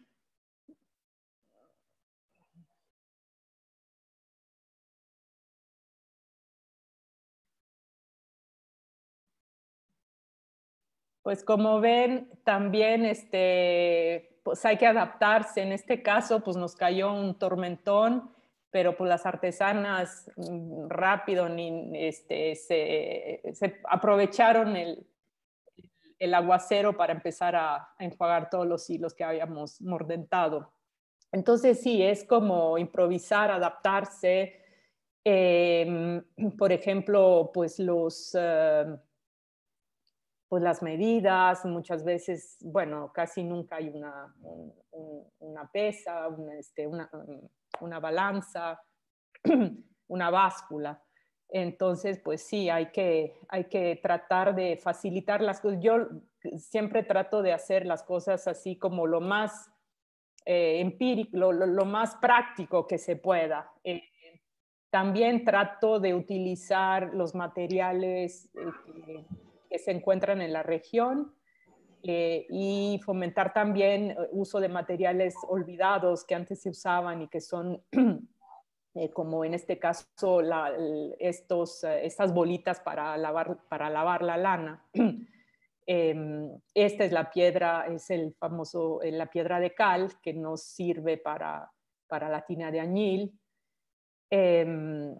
pues como ven, también este, pues, hay que adaptarse. En este caso, pues nos cayó un tormentón, pero pues las artesanas mm, rápido ni, este, se, aprovecharon el, aguacero para empezar a, enjuagar todos los hilos que habíamos mordentado. Entonces sí, es como improvisar, adaptarse. Em, por ejemplo, pues los... Eh, pues las medidas, muchas veces, bueno, casi nunca hay una, una pesa, este, una, balanza, [clears throat] una báscula. Entonces, pues sí, hay que, hay que tratar de facilitar las cosas. Yo siempre trato de hacer las cosas así como lo más eh, empírico, lo, más práctico que se pueda. Eh, también trato de utilizar los materiales. Eh, que se encuentran en la región eh, y fomentar también eh, uso de materiales olvidados que antes se usaban y que son [clears throat] eh, como en este caso estos, estas bolitas para lavar, para lavar la lana. [clears throat] Em, esta es la piedra, es el famoso, la piedra de cal que nos sirve para, para la tina de añil. Em,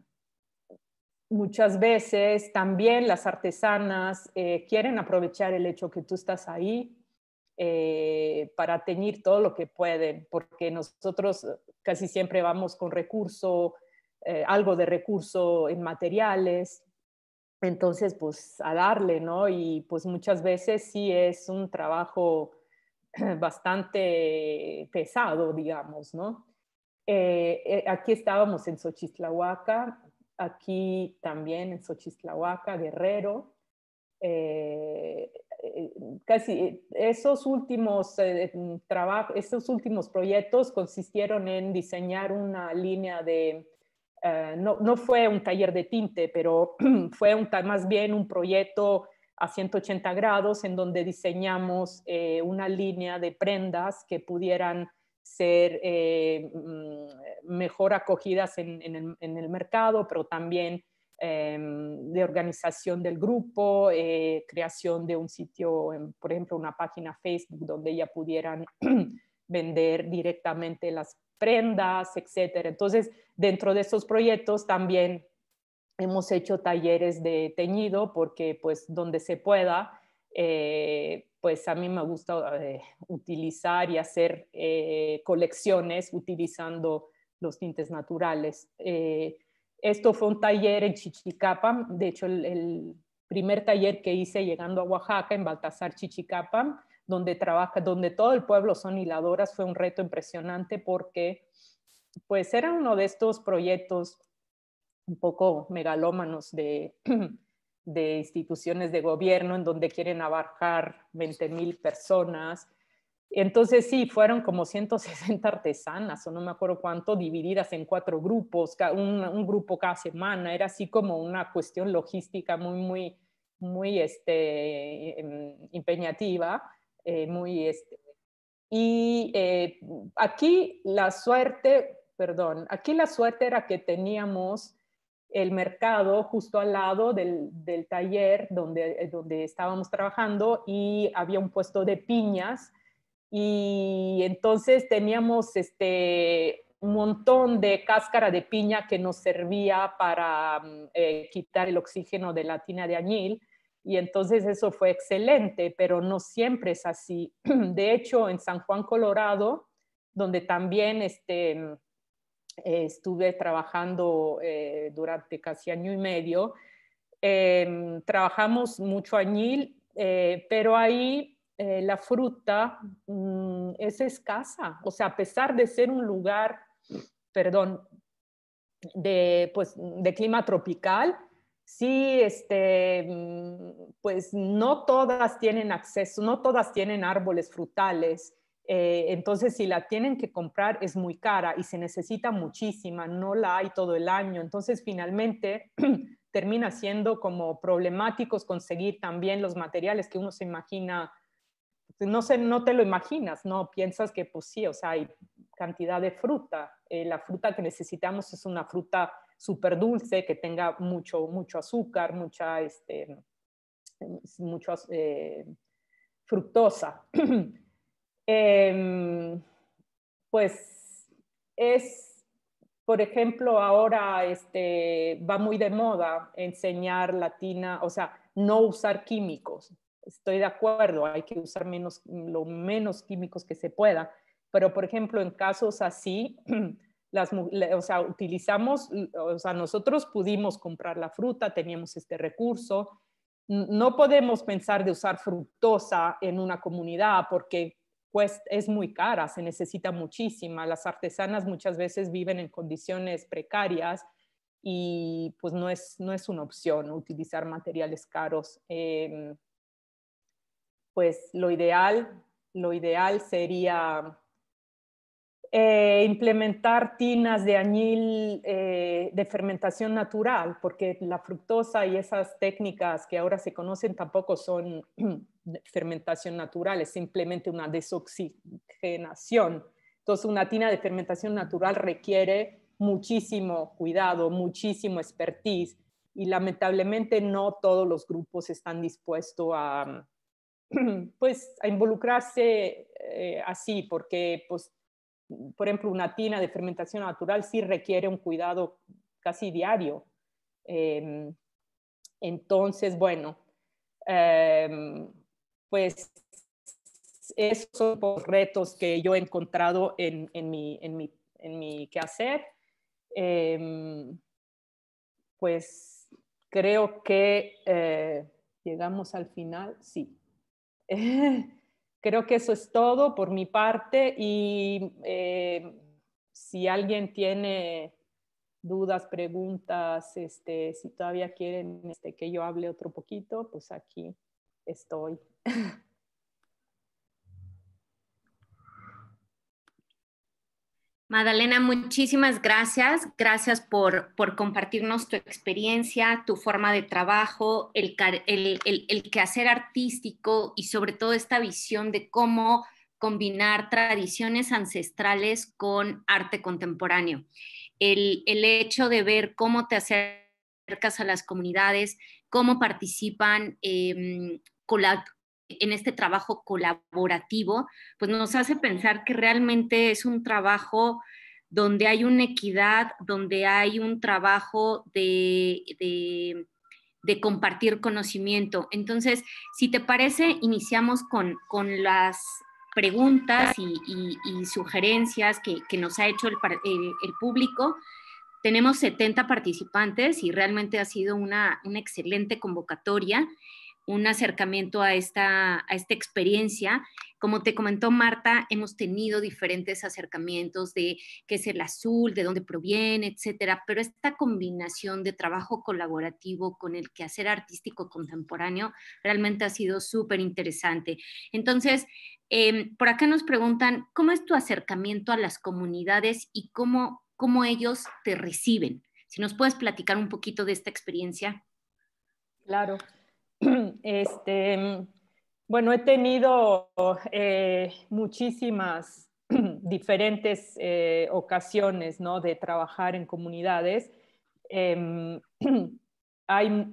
muchas veces también las artesanas eh, quieren aprovechar el hecho que tú estás ahí eh, para teñir todo lo que pueden, porque nosotros eh, casi siempre vamos con recurso, algo de recurso en materiales. Entonces, pues a darle, ¿no? Y pues muchas veces sí es un trabajo [clears throat] bastante pesado, digamos, ¿no? aquí estábamos en Xochitlahuaca aquí también en Xochislahuaca, Guerrero. Eh, eh, casi esos últimos eh, últimos proyectos consistieron en diseñar una línea de, no, no, fue un taller de tinte, pero [clears throat] fue un, más bien un proyecto a 180 grados en donde diseñamos una línea de prendas que pudieran ser eh, mm, mejor acogidas en, el, mercado, pero también em, de organización del grupo, eh, creación de un sitio, por ejemplo, una página Facebook donde ya pudieran [clears throat] vender directamente las prendas, etcétera. Entonces, dentro de esos proyectos también hemos hecho talleres de teñido porque pues donde se pueda eh, pues a mí me gusta eh, utilizar y hacer eh, colecciones utilizando los tintes naturales. esto fue un taller en Chichicapa, de hecho el, primer taller que hice llegando a Oaxaca, en Baltasar Chichicapa, donde, trabaja, donde todo el pueblo son hiladoras, fue un reto impresionante porque pues era uno de estos proyectos un poco megalómanos de [clears throat] de instituciones de gobierno en donde quieren abarcar mil personas. Entonces sí, fueron como 160 artesanas o no me acuerdo cuánto, divididas en cuatro grupos, un, grupo cada semana, era así como una cuestión logística muy, muy, muy este, empeñativa, em, eh, muy... Este. Y eh, aquí la suerte, perdón, aquí la suerte era que teníamos el mercado justo al lado del, taller donde, eh, donde estábamos trabajando y había un puesto de piñas y entonces teníamos este un montón de cáscara de piña que nos servía para mm, eh, quitar el oxígeno de la tina de añil y entonces eso fue excelente, pero no siempre es así. [clears throat] De hecho, en San Juan, Colorado, donde también este, eh, estuve trabajando eh, durante casi año y medio. Em, trabajamos mucho añil, eh, pero ahí la fruta mm, es escasa. O sea, a pesar de ser un lugar, perdón, de, pues, de clima tropical, sí, este, mm, pues no todas tienen acceso, no todas tienen árboles frutales. Eh, entonces, si la tienen que comprar es muy cara y se necesita muchísima, no la hay todo el año. Entonces, finalmente, [clears throat] termina siendo como problemáticos conseguir también los materiales que uno se imagina, pues, no, sé no te lo imaginas, ¿no? Piensas que pues sí, o sea, hay cantidad de fruta. Eh, la fruta que necesitamos es una fruta súper dulce, que tenga mucho, mucho azúcar, mucha, este, eh, fructosa. [clears throat] Em, pues es, por ejemplo, ahora este, va muy de moda enseñar latina, o sea, no usar químicos. Estoy de acuerdo, hay que usar menos, lo menos químicos que se pueda, pero por ejemplo, en casos así, [clears throat] las, o sea, utilizamos, o sea, nosotros pudimos comprar la fruta, teníamos este recurso. No podemos pensar de usar fructosa en una comunidad porque pues es muy cara, se necesita muchísima. Las artesanas muchas veces viven en condiciones precarias y pues no es, no es una opción utilizar materiales caros. Em, pues lo ideal, lo ideal sería eh, implementar tinas de añil eh, de fermentación natural, porque la fructosa y esas técnicas que ahora se conocen tampoco son fermentación natural, es simplemente una desoxigenación. Entonces, una tina de fermentación natural requiere muchísimo cuidado, muchísimo expertise y lamentablemente no todos los grupos están dispuestos a, [clears throat] pues, a involucrarse eh, así, porque, pues, por ejemplo, una tina de fermentación natural sí requiere un cuidado casi diario. Em, entonces, bueno, em, pues esos son los retos que yo he encontrado en, mi, quehacer. Em, pues creo que eh, llegamos al final, sí. [laughs] creo que eso es todo por mi parte y eh, si alguien tiene dudas, preguntas, este, si todavía quieren este, que yo hable otro poquito, pues aquí estoy. Madalena, muchísimas gracias. Gracias por, compartirnos tu experiencia, tu forma de trabajo, el, el, quehacer artístico y sobre todo esta visión de cómo combinar tradiciones ancestrales con arte contemporáneo. El, hecho de ver cómo te acercas a las comunidades, cómo participan, em, en este trabajo colaborativo, pues nos hace pensar que realmente es un trabajo donde hay una equidad, donde hay un trabajo de, de, compartir conocimiento. Entonces, si te parece, iniciamos con, con las preguntas y, sugerencias que, nos ha hecho el, eh, público. Tenemos 70 participantes y realmente ha sido una, una excelente convocatoria un acercamiento a esta, a esta experiencia. Como te comentó Marta, hemos tenido diferentes acercamientos de qué es el azul, de dónde proviene, etcétera, pero esta combinación de trabajo colaborativo con el quehacer artístico contemporáneo realmente ha sido súper interesante. Entonces, em, por acá nos preguntan, ¿cómo es tu acercamiento a las comunidades y cómo, cómo ellos te reciben? Si nos puedes platicar un poquito de esta experiencia. Claro, [clears throat] Este, bueno, he tenido eh, muchísimas [clears throat] diferentes eh, ocasiones de trabajar en comunidades. Em, [clears throat]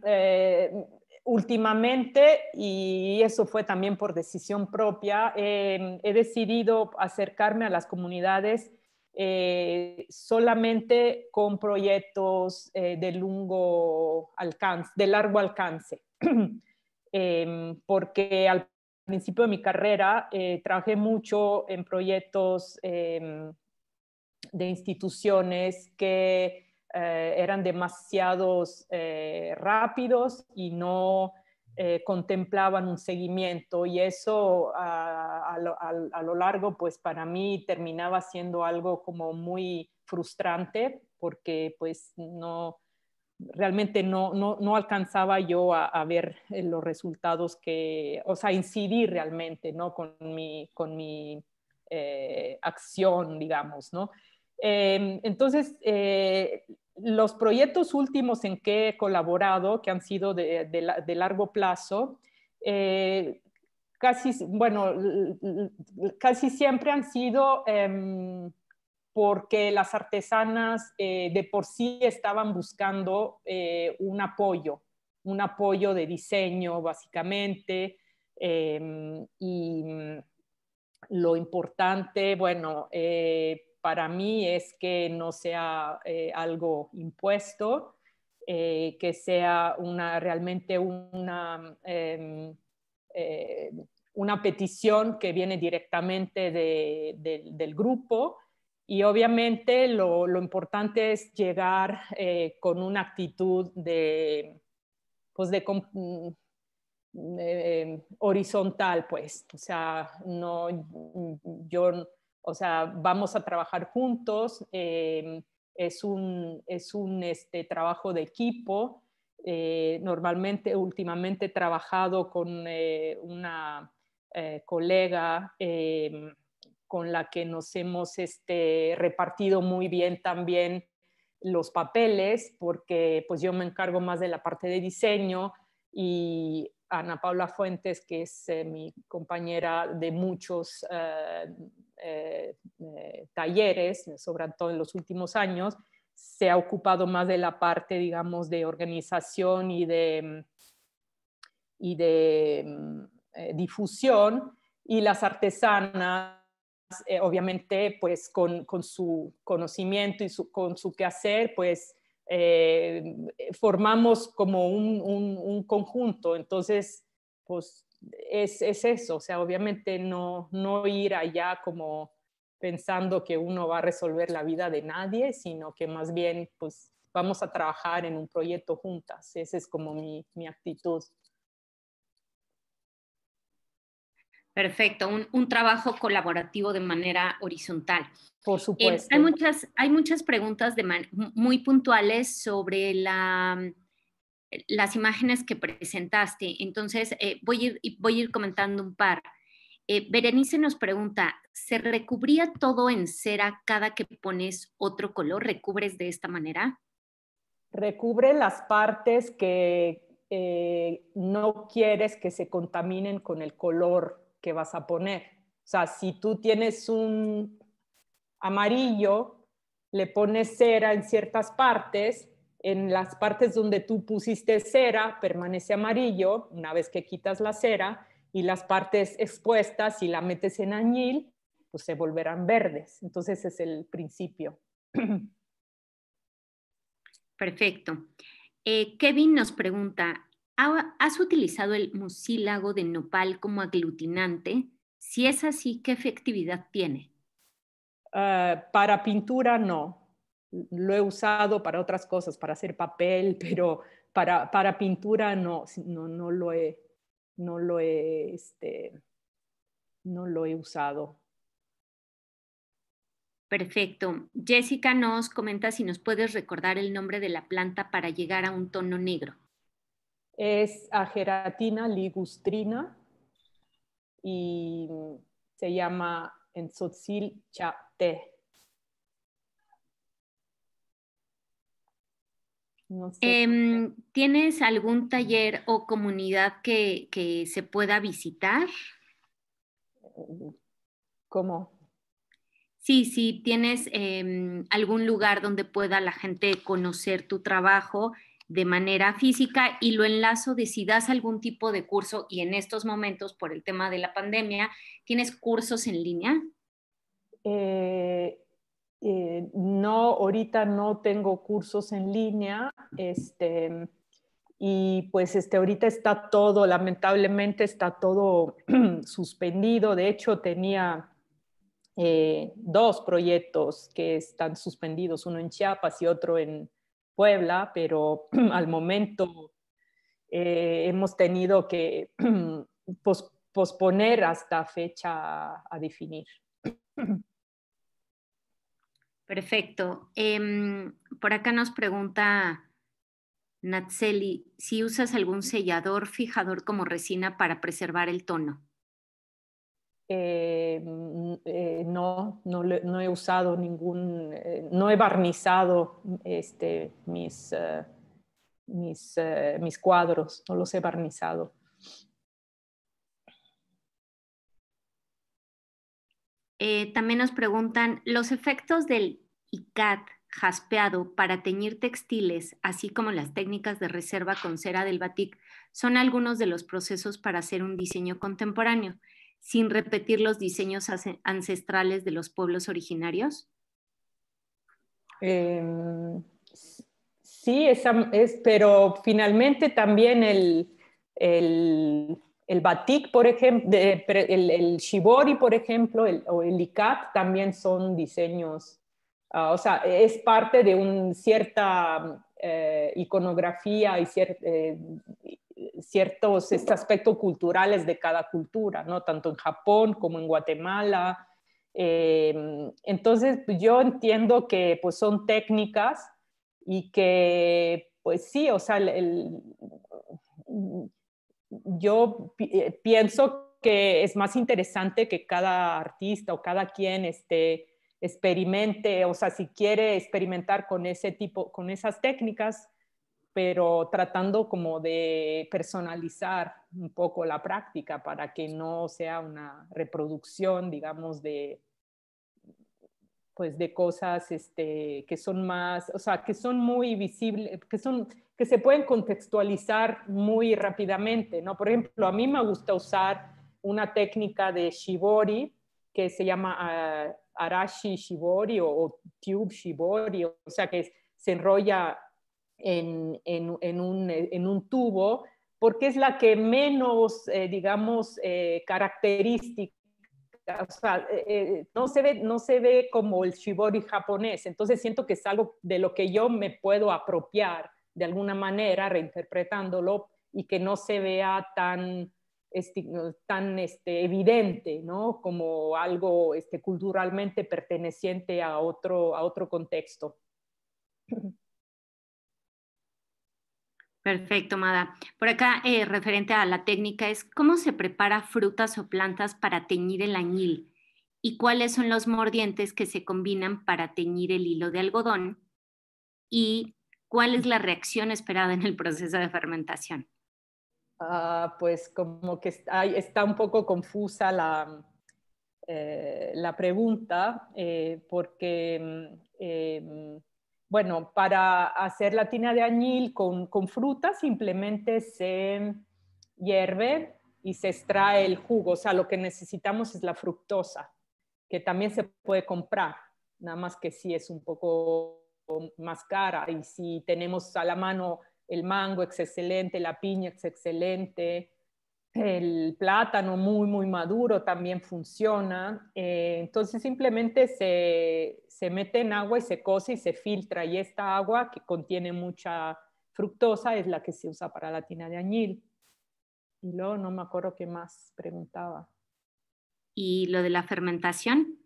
eh, últimamente, y eso fue también por decisión propia, em, he decidido acercarme a las comunidades solamente con proyectos de, alcance, de largo alcance. [clears throat] Em, porque al principio de mi carrera eh, trabajé mucho en proyectos em, de instituciones que eh, eran demasiados eh, rápidos y no contemplaban un seguimiento y eso a, a, lo largo pues para mí terminaba siendo algo como muy frustrante porque pues no, realmente no, no, alcanzaba yo a, ver eh, los resultados que, o sea, incidir realmente, ¿no? Con mi, con mi eh, acción, digamos, ¿no? Em, entonces, eh, los proyectos últimos en que he colaborado, que han sido de, largo plazo, casi, bueno, casi siempre han sido em, porque las artesanas eh, de por sí estaban buscando eh, un apoyo, un apoyo de diseño básicamente, em, y mm, lo importante, bueno, eh, para mí es que no sea algo impuesto, que sea realmente em, una petición que viene directamente del grupo y obviamente lo, importante es llegar eh, con una actitud de, pues, de, mm, eh, horizontal, pues, o sea, no, mm, yo, o sea, vamos a trabajar juntos, eh, es un, es un este, trabajo de equipo, normalmente, últimamente he trabajado con una colega con la que nos hemos este, repartido muy bien también los papeles, porque pues yo me encargo más de la parte de diseño y Ana Paula Fuentes, que es eh, mi compañera de muchos eh, eh, talleres, sobre todo en los últimos años, se ha ocupado más de la parte, digamos, de organización y de, y de mm, difusión, y las artesanas eh, obviamente, pues con, su conocimiento y con su quehacer, pues eh, formamos como un, conjunto. Entonces, pues es, eso, o sea, obviamente no, no ir allá como pensando que uno va a resolver la vida de nadie, sino que más bien, pues vamos a trabajar en un proyecto juntas. Esa es como mi, mi actitud. Perfecto, un, trabajo colaborativo de manera horizontal. Por eh, supuesto. hay, muchas, hay muchas preguntas de muy puntuales sobre las imágenes que presentaste, entonces eh, voy, a ir, voy a ir comentando un par. Eh, Berenice nos pregunta, ¿se recubría todo en cera cada que pones otro color? ¿Recubres de esta manera? Recubre las partes que no quieres que se contaminen con el color vas a poner. O sea, si tú tienes un amarillo, le pones cera en ciertas partes, en las partes donde tú pusiste cera permanece amarillo una vez que quitas la cera y las partes expuestas, si la metes en añil, pues se volverán verdes. Entonces es el principio. [clears throat] Perfecto. Eh, Kevin nos pregunta, ¿Has utilizado el mucílago de nopal como aglutinante? Si es así, ¿qué efectividad tiene? Ah, para pintura no. Lo he usado para otras cosas, para hacer papel, [laughs] pero para, pintura no, no, lo he, no lo he, este, no lo he usado. Perfecto. Jessica nos comenta si nos puedes recordar el nombre de la planta para llegar a un tono negro es a geratina ligustrina y se llama en chate. Em, ¿Tienes algún taller o comunidad que, se pueda visitar? ¿Cómo? Sí, sí, tienes em, algún lugar donde pueda la gente conocer tu trabajo de manera física y lo enlazo de si das algún tipo de curso y en estos momentos por el tema de la pandemia, ¿tienes cursos en línea? Eh, eh, no, ahorita no tengo cursos en línea. Este, y pues este, ahorita está todo, lamentablemente está todo [clears throat] suspendido. De hecho, tenía eh, dos proyectos que están suspendidos, uno en Chiapas y otro en, Puebla, pero [clears throat] al momento eh, hemos tenido que [clears throat] posponer hasta fecha a, definir. Perfecto. Em, por acá nos pregunta Natseli si usas algún sellador, fijador como resina para preservar el tono. Eh, mm, eh, no, no, he usado ningún, eh, no he barnizado mm, este, mis, mis, mis cuadros, no los he barnizado. también nos preguntan, ¿los efectos del ICAT jaspeado para teñir textiles, así como las técnicas de reserva con cera del batik, son algunos de los procesos para hacer un diseño contemporáneo? sin repetir los diseños ancestrales de los pueblos originarios? Em, sí, es, pero finalmente también el, el, batik, por ejemplo, el, shibori, por ejemplo, o el ikat también son diseños, ah, o sea, es parte de una cierta eh, iconografía y cierta... Eh, ciertos este aspectos culturales de cada cultura, ¿no? tanto en Japón como en Guatemala. Em, entonces, pues, yo entiendo que pues, son técnicas y que, pues sí, o sea, yo eh, pienso que es más interesante que cada artista o cada quien este, experimente, o sea, si quiere experimentar con ese tipo, con esas técnicas, pero tratando como de personalizar un poco la práctica para que no sea una reproducción, digamos, de pues de cosas este, que son más, o sea, que son muy visibles, que, son, que se pueden contextualizar muy rápidamente, ¿no? Por ejemplo, a mí me gusta usar una técnica de shibori que se llama ah, arashi shibori o, tube shibori, o sea, que se enrolla eh, en, un, tubo, porque es la que menos, eh, digamos, eh, característica o sea, no, se ve, no se ve como el shibori japonés, entonces siento que es algo de lo que yo me puedo apropiar de alguna manera, reinterpretándolo, y que no se vea tan, tan este, evidente, ¿no? Como algo este, culturalmente perteneciente a otro, a otro contexto. Perfecto, Mada. Por acá, eh, referente a la técnica, es cómo se prepara frutas o plantas para teñir el añil y cuáles son los mordientes que se combinan para teñir el hilo de algodón y cuál es la reacción esperada en el proceso de fermentación. Ah, pues como que está, un poco confusa la, eh, la pregunta eh, porque mm, em, bueno, para hacer la tina de añil con, fruta simplemente se hierve y se extrae el jugo. O sea, lo que necesitamos es la fructosa, que también se puede comprar, nada más que si es un poco más cara. Y si tenemos a la mano el mango, excelente, la piña, excelente, el plátano muy, muy maduro también funciona. Eh, entonces simplemente se, mete en agua y se cose y se filtra. Y esta agua que contiene mucha fructosa es la que se usa para la tina de añil. Y luego no me acuerdo qué más preguntaba. ¿Y lo de la fermentación?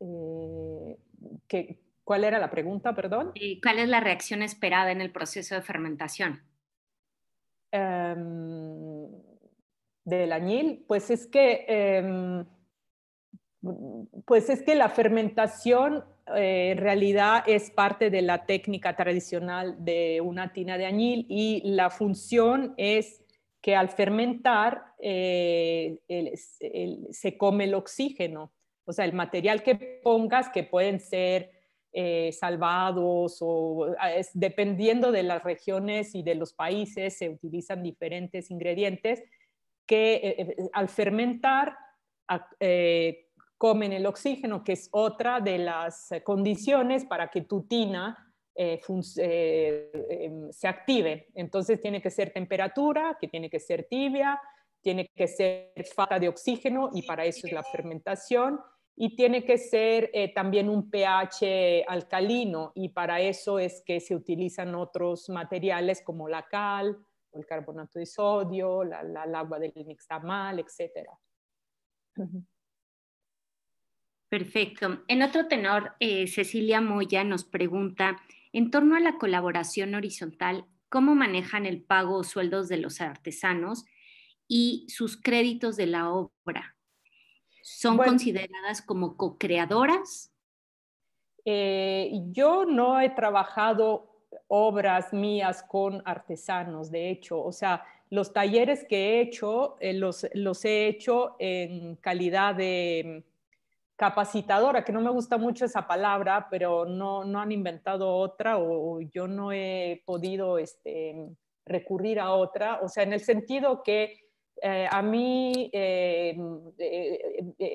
Eh, ¿qué, ¿Cuál era la pregunta, perdón? ¿Y eh, ¿Cuál es la reacción esperada en el proceso de fermentación? Em, del añil? Pues es que, em, pues es que la fermentación eh, en realidad es parte de la técnica tradicional de una tina de añil y la función es que al fermentar eh, se come el oxígeno. O sea, el material que pongas, que pueden ser eh, salvados o ah, dependiendo de las regiones y de los países, se utilizan diferentes ingredientes, que eh, eh, al fermentar eh, comen el oxígeno, que es otra de las condiciones para que tutina em, se active. Entonces tiene que ser temperatura, que tiene que ser tibia, tiene que ser falta de oxígeno y para eso es la fermentación. Y tiene que ser también un pH alcalino y para eso es que se utilizan otros materiales como la cal, el carbonato de sodio, la, el agua del mal, etc. Perfecto. En otro tenor, eh, Cecilia Moya nos pregunta, en torno a la colaboración horizontal, ¿cómo manejan el pago o sueldos de los artesanos y sus créditos de la obra? ¿Son consideradas como co-creadoras? Eh, yo no he trabajado obras mías con artesanos, de hecho, o sea, los talleres que he hecho, eh, los, he hecho en calidad de capacitadora, que no me gusta mucho esa palabra, pero no, han inventado otra o, yo no he podido este, recurrir a otra, o sea, en el sentido que eh, a mí, eh,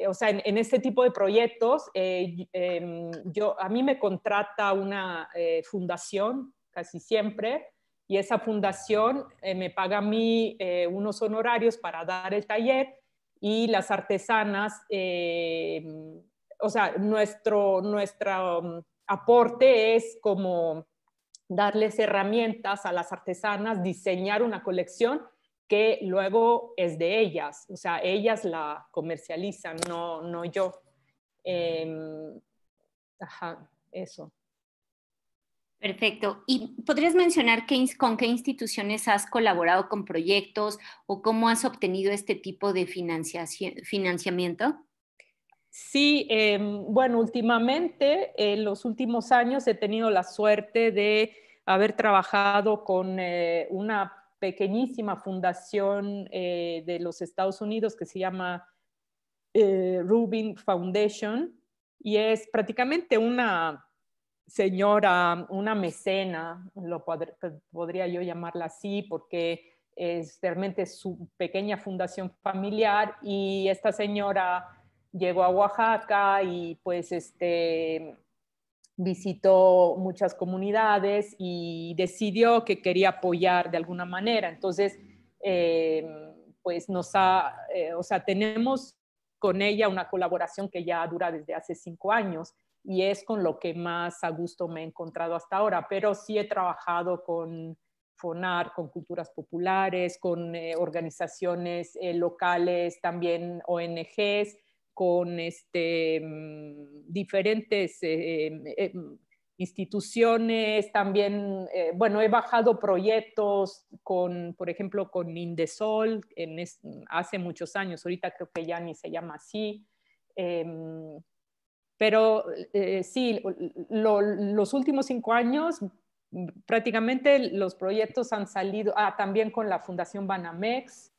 o sea, en, este tipo de proyectos, em, yo, a mí me contrata una fundación casi siempre, y esa fundación eh, me paga a mí eh, unos honorarios para dar el taller y las artesanas, eh, o sea, nuestro, nuestro um, aporte es como darles herramientas a las artesanas, diseñar una colección que luego es de ellas, o sea, ellas la comercializan, no, no yo. Em, ajá, eso. Perfecto. ¿Y podrías mencionar con qué instituciones has colaborado con proyectos o cómo has obtenido este tipo de financiamiento? Sí, em, bueno, últimamente, en los últimos años he tenido la suerte de haber trabajado con eh, una pequeñísima fundación eh, de los Estados Unidos que se llama eh, Rubin Foundation y es prácticamente una señora, una mecena, lo podría yo llamarla así, porque es realmente su pequeña fundación familiar y esta señora llegó a Oaxaca y pues este visitó muchas comunidades y decidió que quería apoyar de alguna manera. Entonces, em, pues nos ha, eh, o sea, tenemos con ella una colaboración que ya dura desde hace cinco años y es con lo que más a gusto me he encontrado hasta ahora, pero sí he trabajado con FONAR, con culturas populares, con eh, organizaciones eh, locales, también ONGs, con este, mm, diferentes eh, em, mm, instituciones, también, bueno, he bajado proyectos con, por ejemplo, con Indesol hace muchos años, ahorita creo que ya ni se llama así. Em, pero eh, sí, los últimos cinco años prácticamente los proyectos han salido, ah, también con la Fundación Banamex.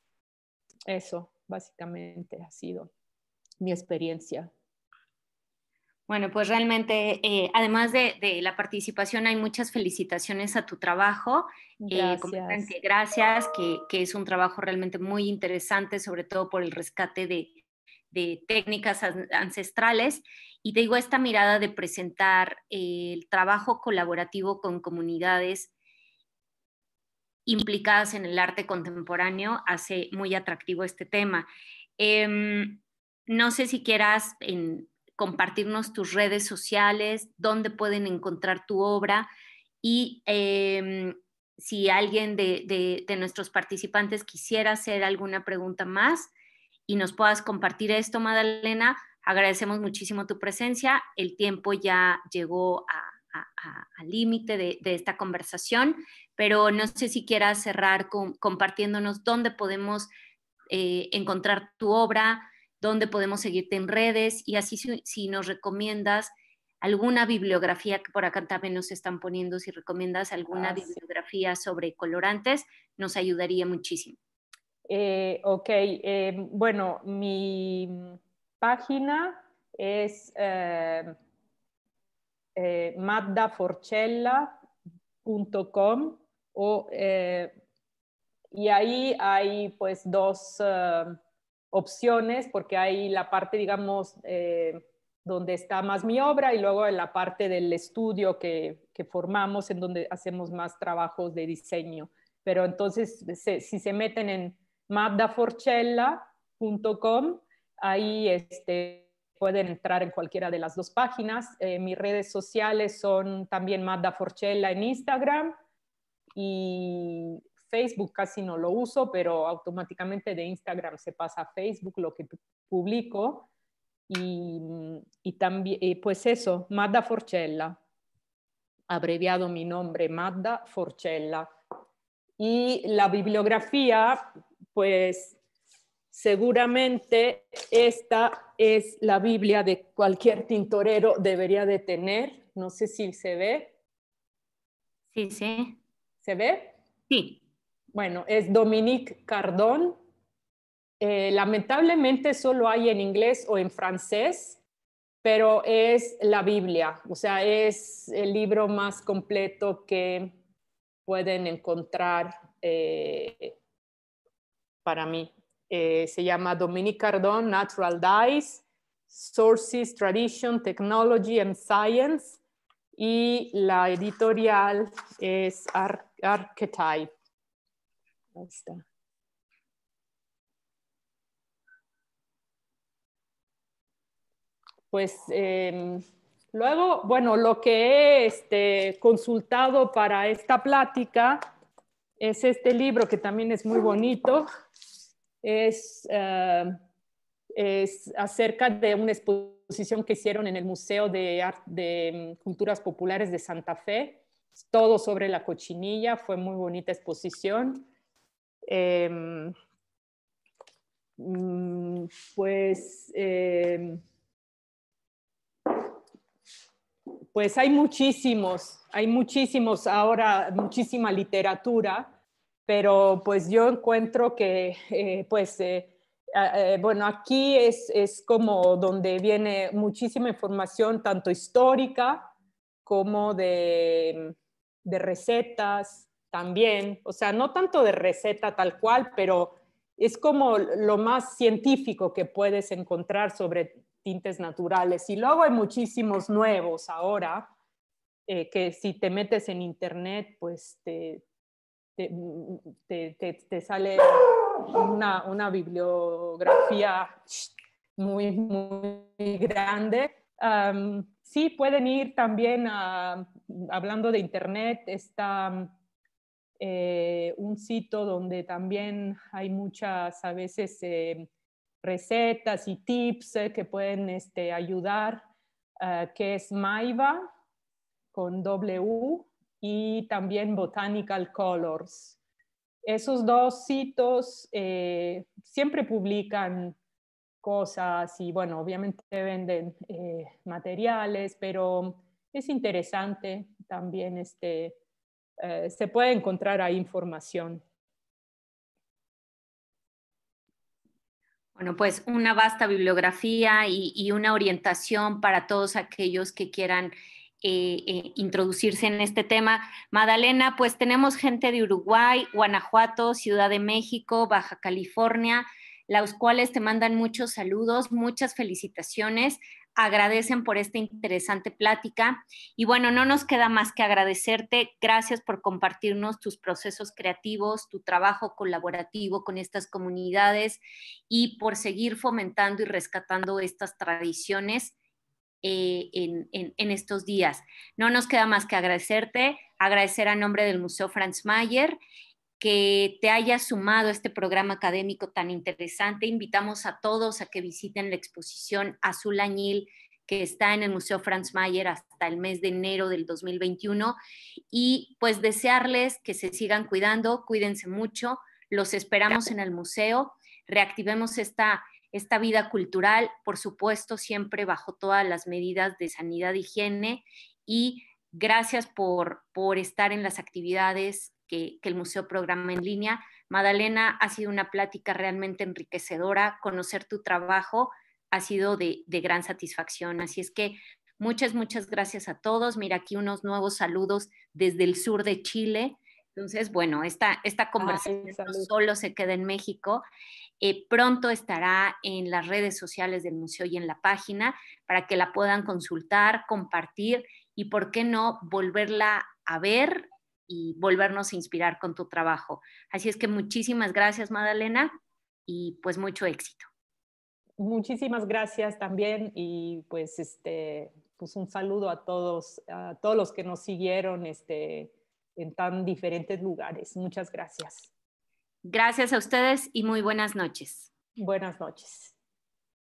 Eso básicamente ha sido mi experiencia. Bueno, pues realmente, eh, además de, la participación, hay muchas felicitaciones a tu trabajo. Eh, gracias. gracias, que, es un trabajo realmente muy interesante, sobre todo por el rescate de, de técnicas ancestrales. Y te digo, esta mirada de presentar eh, el trabajo colaborativo con comunidades implicadas en el arte contemporáneo hace muy atractivo este tema. Em, no sé si quieras compartirnos tus redes sociales, dónde pueden encontrar tu obra y em, si alguien de, de, nuestros participantes quisiera hacer alguna pregunta más, y nos puedas compartir esto, Madalena. Agradecemos muchísimo tu presencia. El tiempo ya llegó al límite de, esta conversación, pero no sé si quieras cerrar compartiéndonos dónde podemos eh, encontrar tu obra, dónde podemos seguirte en redes y así si, nos recomiendas alguna bibliografía que por acá también nos están poniendo, si recomiendas alguna ah, bibliografía sobre colorantes, nos ayudaría muchísimo. Eh, ok, em, bueno, mi página es eh, eh, maddaforcella.com o, y ahí hay pues dos opciones porque hay la parte, digamos, donde está más mi obra y luego en la parte del estudio que, formamos en donde hacemos más trabajos de diseño. Pero entonces, si se meten en maddaforcella.com Ahí este, pueden entrar en cualquiera de las dos páginas. Eh, mis redes sociales son también maddaforcella en Instagram y Facebook casi no lo uso, pero automáticamente de Instagram se pasa a Facebook lo que publico. Y, y también, pues eso, maddaforcella abreviado mi nombre, madda forcella Y la bibliografía, pues seguramente esta es la Biblia de cualquier tintorero debería de tener. No sé si se ve. Sí, sí. ¿Se ve? Sí. Bueno, es Dominique Cardón. Eh, lamentablemente solo hay en inglés o en francés, pero es la Biblia, o sea, es el libro más completo que pueden encontrar. Eh, para mí. Eh, se llama Dominique Cardon, Natural Dice, Sources, Tradition, Technology and Science. Y la editorial es Archetype. Pues em, luego, bueno, lo que he este, consultado para esta plática es este libro que también es muy bonito, eh, es, acerca de una exposición que hicieron en el Museo de, Art de mm, Culturas Populares de Santa Fe, todo sobre la cochinilla, fue muy bonita exposición. Em, mm, pues, em, pues hay muchísimos, hay muchísimos ahora, muchísima literatura pero pues yo encuentro que eh, pues eh, eh, bueno aquí es, es, como donde viene muchísima información tanto histórica como de, de, recetas también o sea no tanto de receta tal cual pero es como lo más científico que puedes encontrar sobre tintes naturales y luego hay muchísimos nuevos ahora que si te metes en internet pues te, te, te, sale una, bibliografía muy, muy grande. sí, pueden ir también, hablando de Internet, está eh, un sitio donde también hay muchas, a veces, eh, recetas y tips eh, que pueden este, ayudar, que es Maiva con W y también Botanical Colors. Esos dos sitios eh, siempre publican cosas y, bueno, obviamente venden eh, materiales, pero es interesante también este, eh, se puede encontrar ahí información. Bueno, pues una vasta bibliografía y, y una orientación para todos aquellos que quieran eh, eh, introducirse en este tema. Madalena, pues tenemos gente de Uruguay, Guanajuato, Ciudad de México, Baja California, las cuales te mandan muchos saludos, muchas felicitaciones, agradecen por esta interesante plática y bueno, no nos queda más que agradecerte. Gracias por compartirnos tus procesos creativos, tu trabajo colaborativo con estas comunidades y por seguir fomentando y rescatando estas tradiciones eh, en, estos días. No nos queda más que agradecerte, agradecer a nombre del Museo Franz Mayer que te haya sumado a este programa académico tan interesante. Invitamos a todos a que visiten la exposición Azul Añil que está en el Museo Franz Mayer hasta el mes de enero del 2021. Y pues desearles que se sigan cuidando, cuídense mucho, los esperamos en el museo, reactivemos esta esta vida cultural, por supuesto, siempre bajo todas las medidas de sanidad e higiene. Y gracias por, por estar en las actividades que, el museo programa en línea. Madalena, ha sido una plática realmente enriquecedora. Conocer tu trabajo ha sido de, gran satisfacción. Así es que muchas, muchas gracias a todos. Mira aquí unos nuevos saludos desde el sur de Chile. Entonces, bueno, esta, esta conversación solo se queda en México eh, pronto estará en las redes sociales del museo y en la página para que la puedan consultar, compartir y, ¿por qué no, volverla a ver y volvernos a inspirar con tu trabajo? Así es que muchísimas gracias, Madalena, y pues mucho éxito. Muchísimas gracias también y pues este pues, un saludo a todos a todos los que nos siguieron este en tan diferentes lugares. Muchas gracias. Gracias a ustedes y muy buenas noches. Buenas noches.